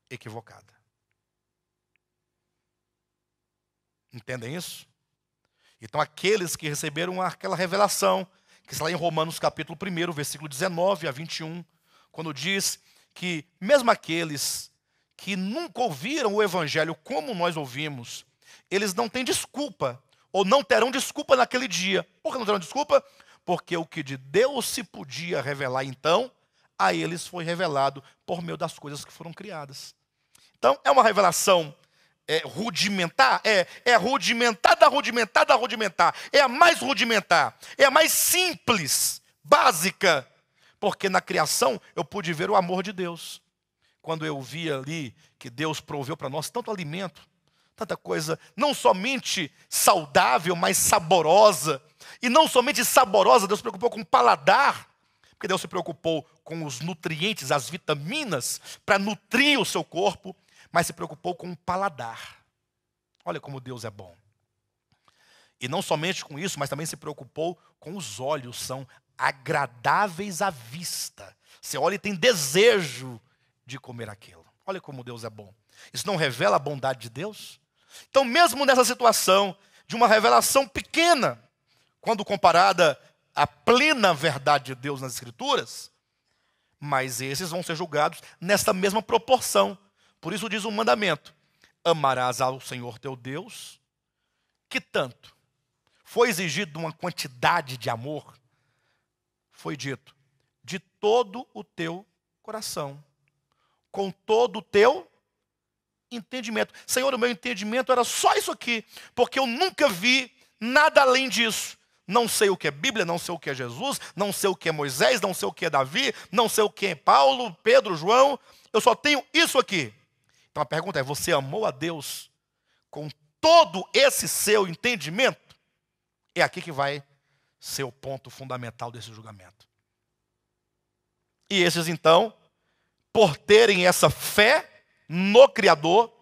A: equivocada. Entendem isso? Então, aqueles que receberam aquela revelação, que está lá em Romanos capítulo 1, versículo 19 a 21, quando diz que mesmo aqueles que nunca ouviram o evangelho como nós ouvimos, eles não têm desculpa ou não terão desculpa naquele dia. Por que não terão desculpa? Porque o que de Deus se podia revelar então, a eles foi revelado por meio das coisas que foram criadas. Então, é uma revelação é, rudimentar? É, é rudimentada, rudimentada, rudimentar. É a mais rudimentar. É a mais simples, básica. Porque na criação eu pude ver o amor de Deus. Quando eu vi ali que Deus proveu para nós tanto alimento, tanta coisa não somente saudável, mas saborosa. E não somente saborosa, Deus se preocupou com o paladar, porque Deus se preocupou com os nutrientes, as vitaminas, para nutrir o seu corpo, mas se preocupou com o paladar. Olha como Deus é bom. E não somente com isso, mas também se preocupou com os olhos, são agradáveis à vista. Você olha e tem desejo de comer aquilo. Olha como Deus é bom. Isso não revela a bondade de Deus? Então, mesmo nessa situação de uma revelação pequena, quando comparada à plena verdade de Deus nas Escrituras, mas esses vão ser julgados nesta mesma proporção. Por isso diz o mandamento: amarás ao Senhor teu Deus, que tanto foi exigido uma quantidade de amor, foi dito, de todo o teu coração, com todo o teu entendimento. Senhor, o meu entendimento era só isso aqui, porque eu nunca vi nada além disso. Não sei o que é Bíblia, não sei o que é Jesus, não sei o que é Moisés, não sei o que é Davi, não sei o que é Paulo, Pedro, João. Eu só tenho isso aqui. Então a pergunta é: você amou a Deus com todo esse seu entendimento? É aqui que vai ser o ponto fundamental desse julgamento. E esses então, por terem essa fé, no Criador,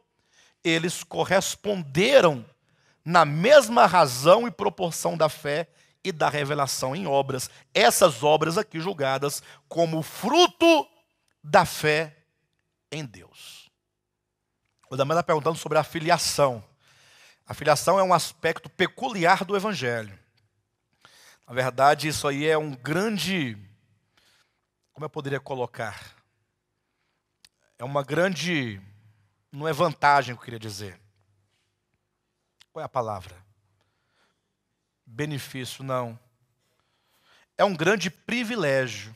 A: eles corresponderam na mesma razão e proporção da fé e da revelação em obras. Essas obras aqui julgadas como fruto da fé em Deus. O damião está perguntando sobre a filiação. A filiação é um aspecto peculiar do Evangelho. Na verdade, isso aí é um grande. Como eu poderia colocar? é uma grande. Não é vantagem que eu queria dizer. Qual é a palavra? Benefício, não. É um grande privilégio.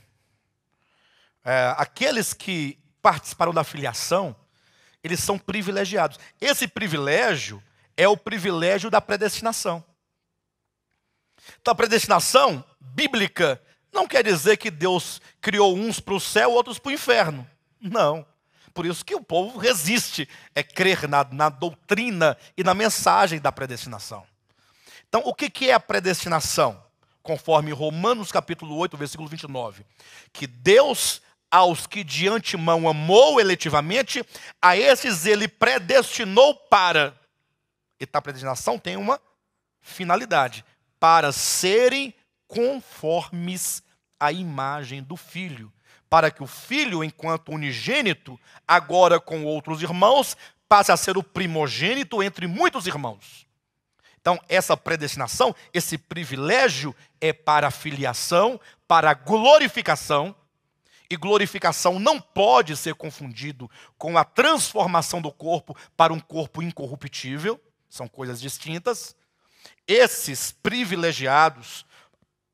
A: É, aqueles que participaram da filiação, eles são privilegiados. Esse privilégio é o privilégio da predestinação. Então, a predestinação bíblica não quer dizer que Deus criou uns para o céu, outros para o inferno. Não por isso que o povo resiste, é crer na, na doutrina e na mensagem da predestinação. Então, o que, que é a predestinação? Conforme Romanos capítulo 8, versículo 29. Que Deus, aos que de antemão amou eletivamente, a esses ele predestinou para. E tá, a predestinação tem uma finalidade. Para serem conformes à imagem do Filho para que o filho, enquanto unigênito, agora com outros irmãos, passe a ser o primogênito entre muitos irmãos. Então, essa predestinação, esse privilégio é para a filiação, para a glorificação. E glorificação não pode ser confundido com a transformação do corpo para um corpo incorruptível, são coisas distintas. Esses privilegiados,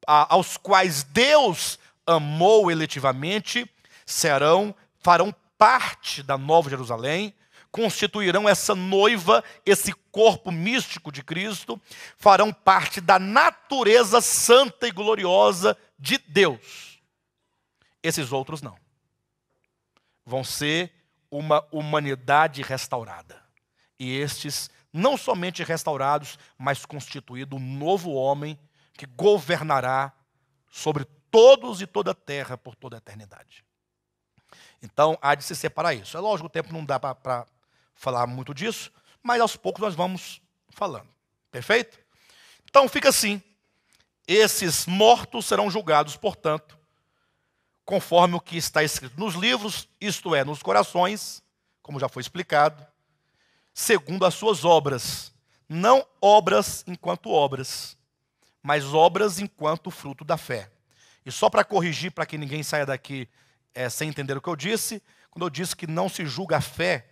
A: aos quais Deus amou eletivamente serão, farão parte da Nova Jerusalém, constituirão essa noiva, esse corpo místico de Cristo, farão parte da natureza santa e gloriosa de Deus. Esses outros não. Vão ser uma humanidade restaurada. E estes, não somente restaurados, mas constituído um novo homem que governará sobre todos e toda a terra por toda a eternidade. Então, há de se separar isso. É lógico, o tempo não dá para falar muito disso, mas aos poucos nós vamos falando. Perfeito? Então, fica assim. Esses mortos serão julgados, portanto, conforme o que está escrito nos livros, isto é, nos corações, como já foi explicado, segundo as suas obras. Não obras enquanto obras, mas obras enquanto fruto da fé. E só para corrigir, para que ninguém saia daqui é, sem entender o que eu disse, quando eu disse que não se julga a fé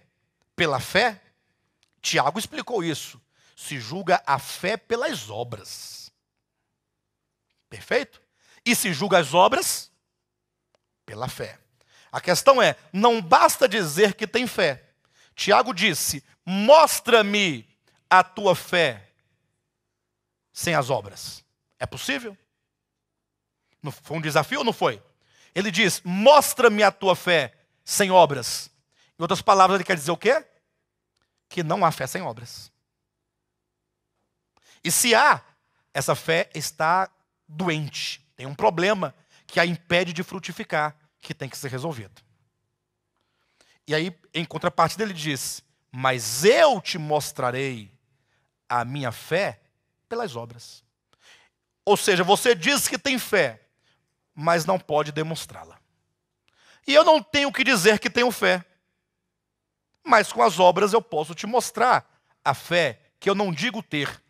A: pela fé, Tiago explicou isso. Se julga a fé pelas obras. Perfeito? E se julga as obras pela fé. A questão é: não basta dizer que tem fé. Tiago disse: mostra-me a tua fé sem as obras. É possível? Foi um desafio ou não foi? Ele diz: Mostra-me a tua fé sem obras. Em outras palavras, ele quer dizer o quê? Que não há fé sem obras. E se há, essa fé está doente, tem um problema que a impede de frutificar, que tem que ser resolvido. E aí, em contrapartida, ele diz: Mas eu te mostrarei a minha fé pelas obras. Ou seja, você diz que tem fé, mas não pode demonstrá-la. E eu não tenho que dizer que tenho fé, mas com as obras eu posso te mostrar a fé que eu não digo ter,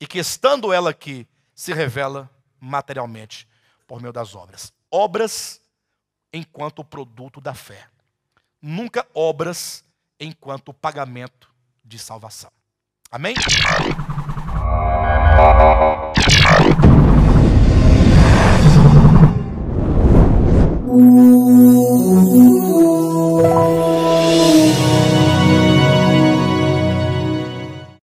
A: e que estando ela aqui, se revela materialmente por meio das obras. Obras enquanto produto da fé, nunca obras enquanto pagamento de salvação. Amém?